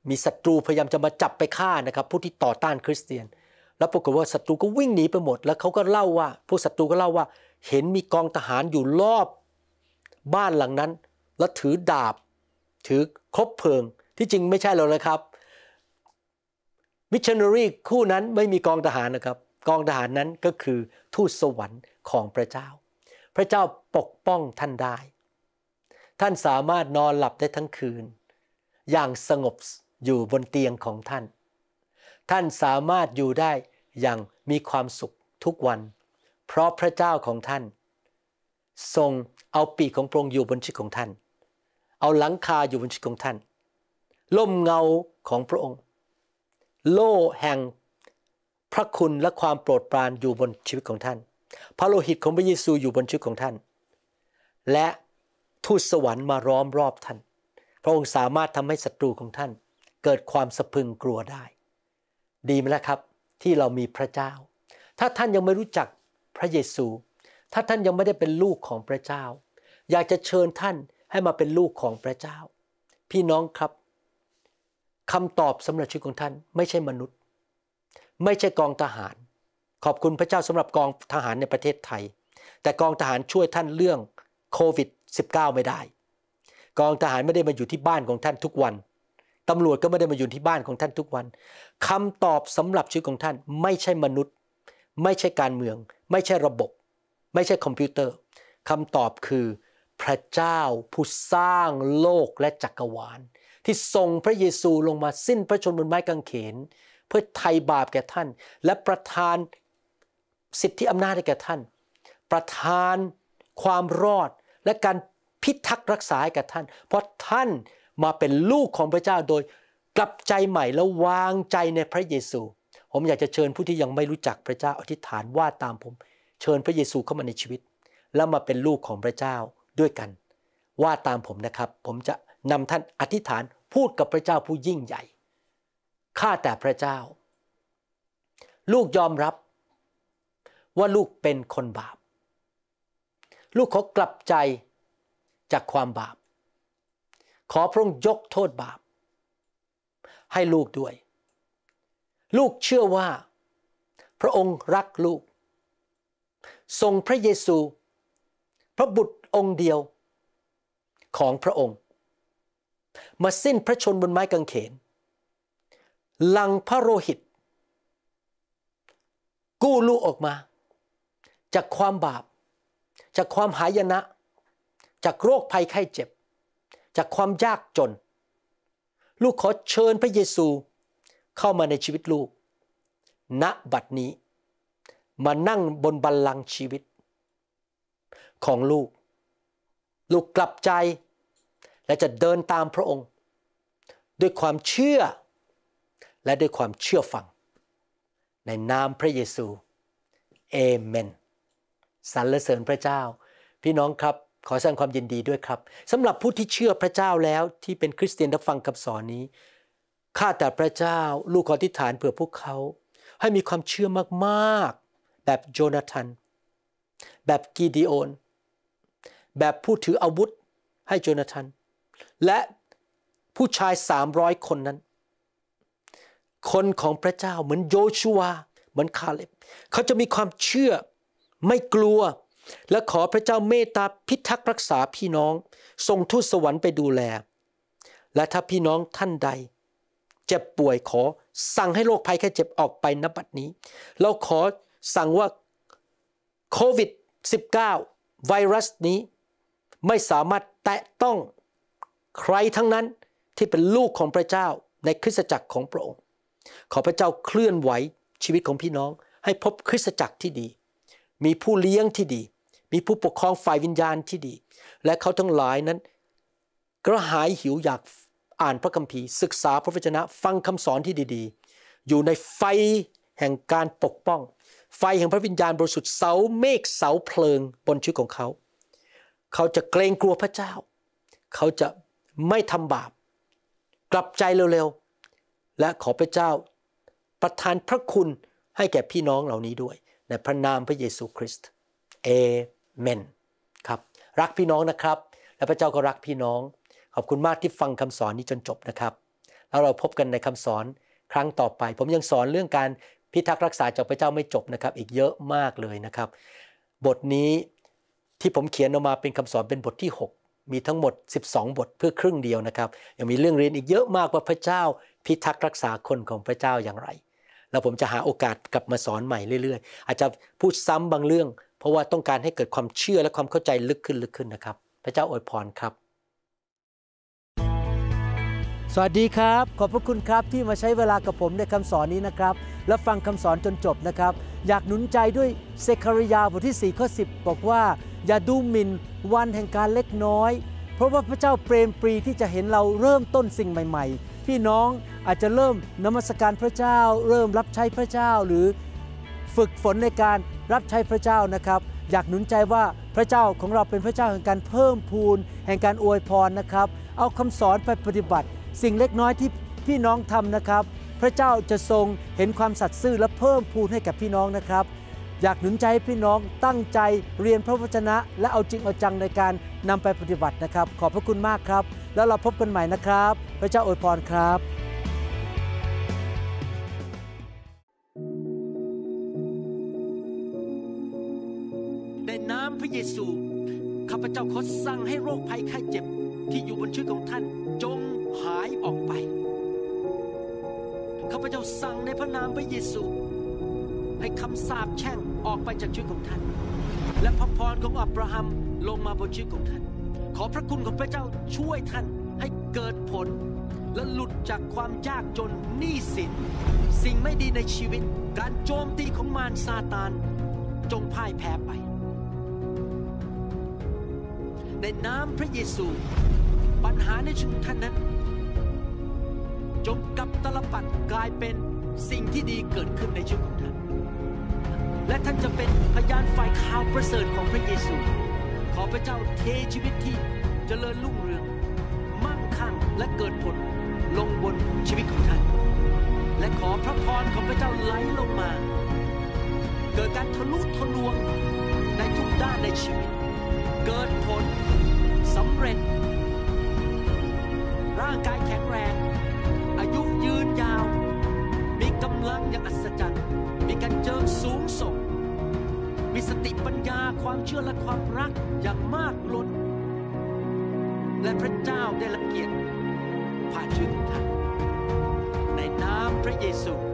มีศัตรูพยายามจะมาจับไปฆ่านะครับผู้ที่ต่อต้านคริสเตียนแล้วปรากฏว่าศัตรูก็วิ่งหนีไปหมด แล้วเขาก็เล่าว่าพวกศัตรูก็เล่าว่าเห็นมีกองทหารอยู่รอบ บ้านหลังนั้นแล้วถือดาบ ถือคบเพลิงที่จริงไม่ใช่เราเลยครับมิชชันนารีคู่นั้นไม่มีกองทหารนะครับ กองทหารนั้นก็คือทูตสวรรค์ของพระเจ้า พระเจ้าปกป้องท่านได้ ท่านสามารถนอนหลับได้ทั้งคืน อย่างสงบอยู่บนเตียงของท่านท่านสามารถอยู่ได้อย่างมีความสุขทุกวัน เพราะพระเจ้าของท่าน ทรงเอาปีกของพระองค์อยู่บนชีวิตของท่าน เอาหลังคาอยู่บนชีวิตของท่าน ล่มเงาของพระองค์ โล่แห่งพระคุณและความโปรดปรานอยู่บนชีวิตของท่านพระโลหิตของพระเยซูอยู่บนชีวิตของท่าน และทูตสวรรค์มาร้อมรอบท่าน พระองค์สามารถทำให้ศัตรูของท่าน เกิดความสะพึงกลัวได้ดีไหมล่ะครับที่เรามีพระเจ้า ถ้าท่านยังไม่รู้จักพระเยซูถ้าท่านยังไม่ได้เป็นลูกของพระเจ้า อยากจะเชิญท่านให้มาเป็นลูกของพระเจ้า พี่น้องครับคำตอบสำหรับชีวิตของท่านไม่ใช่มนุษย์ ไม่ใช่กองทหาร ขอบคุณพระเจ้าสำหรับกองทหารในประเทศไทยแต่กองทหารช่วยท่านเรื่องโควิด -19 ไม่ได้ กองทหารไม่ได้มาอยู่ที่บ้านของท่านทุกวันตำรวจก็ไม่ได้มาอยู่ที่บ้านของท่านทุกวันคำตอบสำหรับชีวิตของท่าน ไม่ใช่มนุษย์ ไม่ใช่การเมือง ไม่ใช่ระบบ ไม่ใช่คอมพิวเตอร์คำตอบคือ พระเจ้า ผู้สร้าง โลกและจักรวาล ที่ส่งพระเยซูลงมาสิ้นพระชนบนไม้กางเขน เพื่อไถ่บาปแก่ท่าน และประทานสิทธิอำนาจให้แก่ท่าน ประทานความรอดและการพิทักษ์รักษาให้แก่ท่าน เพราะท่านมาเป็นลูกของพระเจ้าโดย กลับใจใหม่แล้ววางใจในพระเยซู ผมอยากจะเชิญผู้ที่ยังไม่รู้จักพระเจ้า อธิษฐานว่าตามผม เชิญพระเยซูเข้ามาในชีวิต แล้วมาเป็นลูกของพระเจ้าด้วยกัน ว่าตามผมนะครับ ผมจะนำท่านอธิษฐานพูดกับพระเจ้าผู้ยิ่งใหญ่ข้าแต่พระเจ้า ลูกยอมรับ ว่าลูกเป็นคนบาป ลูกขอกลับใจจากความบาปขอพระองค์ยกโทษบาป ให้ลูกด้วย ลูกเชื่อว่าพระองค์รักลูกส่งพระเยซูพระบุตรองค์เดียวของพระองค์ มาสิ้นพระชนบนไม้กางเขนลังพระโรหิต กู้ลูกออกมา จากความบาปจากความหายนะ จากโรคภัยไข้เจ็บจากความยากจน ลูกขอเชิญพระเยซู เข้ามาในชีวิตลูก ณบัดนี้ มานั่งบนบัลลังก์ชีวิต ของลูก ลูกกลับใจ และจะเดินตามพระองค์ ด้วยความเชื่อ และด้วยความเชื่อฟัง ในนามพระเยซูเอเมนสรรเสริญพระเจ้า พี่น้องครับขอแสดงความยินดีด้วยครับสำหรับผู้ที่เชื่อพระเจ้าแล้วที่เป็นคริสเตียนและฟังคำสอนนี้ข้าแต่พระเจ้าลูกขอทิฐานเผื่อพวกเขา ให้มีความเชื่อมากๆแบบโจนาธานแบบกีดิโอน แบบผู้ถืออาวุธให้โจนาธานและผู้ชายสามร้อยคนนั้น คนของพระเจ้าเหมือนโยชัวเหมือนคาเล็บเขาจะมีความเชื่อไม่กลัวและขอพระเจ้าเมตตาพิทักษ์รักษาพี่น้อง ทรงทูตสวรรค์ไปดูแล และถ้าพี่น้องท่านใดเจ็บป่วยขอสั่งให้โรคภัยแค่เจ็บออกไปนบัดนี้เราขอสั่งว่าโควิด -19 ไวรัสนี้ ไม่สามารถแตะต้องใครทั้งนั้นที่เป็นลูกของพระเจ้าในคริสตจักรของพระองค์ขอพระเจ้าเคลื่อนไหวชีวิตของพี่น้องให้พบคริสตจักรที่ดี มีผู้เลี้ยงที่ดีมีผู้ปกครองฝ่ายวิญญาณที่ดี และเขาทั้งหลายนั้น กระหายหิวอยากอ่านพระคัมภีร์ ศึกษาพระวจนะฟังคำสอนที่ดี ๆ อยู่ในไฟแห่งการปกป้องไฟแห่งพระวิญญาณบริสุทธิ์เสาเมฆเสาเพลิงบนชีวิตของเขา เขาจะเกรงกลัวพระเจ้า เขาจะไม่ทำบาป กลับใจเร็วๆ และขอพระเจ้า ประทานพระคุณให้แก่พี่น้องเหล่านี้ด้วย ในพระนามพระเยซูคริสต์เอเมนครับรักพี่น้องนะครับและพระเจ้าก็รักพี่น้องขอบคุณมากที่ฟังคำสอนนี้จนจบนะครับแล้วเราพบกันในคำสอนครั้งต่อไป ผมยังสอนเรื่องการพิทักษ์รักษาจากพระเจ้าไม่จบนะครับอีกเยอะมากเลยนะครับ บทนี้ที่ผมเขียนออกมาเป็นคำสอนเป็นบทที่ 6 มีทั้งหมด 12 บทเพื่อครึ่งเดียวนะครับยังมีเรื่องเรียนอีกเยอะมากว่าพระเจ้าพิทักษ์รักษาคนของพระเจ้าอย่างไร แล้วผมจะหาโอกาสกลับมาสอนใหม่เรื่อย ๆ อาจจะพูดซ้ำบางเรื่องเพราะว่า ต้องการให้เกิดความเชื่อและความเข้าใจลึกขึ้นลึกขึ้นนะครับ พระเจ้าอวยพรครับ สวัสดีครับ ขอบพระคุณครับที่มาใช้เวลากับผมในคำสอนนี้นะครับ และฟังคำสอนจนจบนะครับ อยากหนุนใจด้วยเซคาริยาบทที่4ข้อ10บอกว่าอย่าดูหมิ่นวันแห่งการเล็กน้อย เพราะว่าพระเจ้าเปรมปรีที่จะเห็นเราเริ่มต้นสิ่งใหม่ ๆ พี่น้องอาจจะเริ่มนมัสการพระเจ้าเริ่มรับใช้พระเจ้าหรือฝึกฝนในการรับใช้พระเจ้านะครับ อยากหนุนใจว่าพระเจ้าของเราเป็นพระเจ้าแห่งการเพิ่มพูนแห่งการอวยพรนะครับ เอาคำสอนไปปฏิบัติ สิ่งเล็กน้อยที่พี่น้องทำนะครับ พระเจ้าจะทรงเห็นความสัตย์ซื่อ และเพิ่มพูนให้กับพี่น้องนะครับ อยากหนุนใจให้พี่น้องตั้งใจเรียนพระวจนะ และเอาจริงเอาจังในการนำไปปฏิบัตินะครับ ขอบพระคุณมากครับ แล้วเราพบกันใหม่นะครับ พระเจ้าอวยพรครับพเจ้าขอสั่งให้โรคภัยไข้เจ็บที่อยู่บนชีวิตของท่าน จงหายออกไป ข้าพเจ้าสั่งในพระนามพระเยซู ให้คำสาปแช่งออกไปจากชีวิตของท่าน และพระพรของอับราฮัมลงมาบนชีวิตของท่าน ขอพระคุณของพระเจ้าช่วยท่านให้เกิดผล และหลุดจากความยากจนหนี้สินสิ่งไม่ดีในชีวิตการโจมตีของมารซาตาน จงพ่ายแพ้ไปในน้ำพระเยซูปัญหาในชีวิตท่านนั้นจงกับตลปัดกลายเป็นสิ่งที่ดีเกิดขึ้นในชีวิตของท่านและท่านจะเป็นพยานฝ่ายข่าวประเสริฐของพระเยซู ขอพระเจ้าเทชีวิตที่จเจริญรุ่งเรืองมั่งคั่งและเกิดผลลงบนชีวิตของท่านและขอพระพรของพระเจ้าไหลลงมา เกิดการทะลุทะลวงในทุกด้านในชีวิตเกิดผลสำเร็จ ร่างกายแข็งแรง อายุยืนยาว มีกำลังอย่างอัศจรรย์มีการเจิมสูงส่งมีสติปัญญาความเชื่อและความรักอย่างมากล้นและพระเจ้าได้รับเกียรติผ่านชอของท่านในนามพระเยซู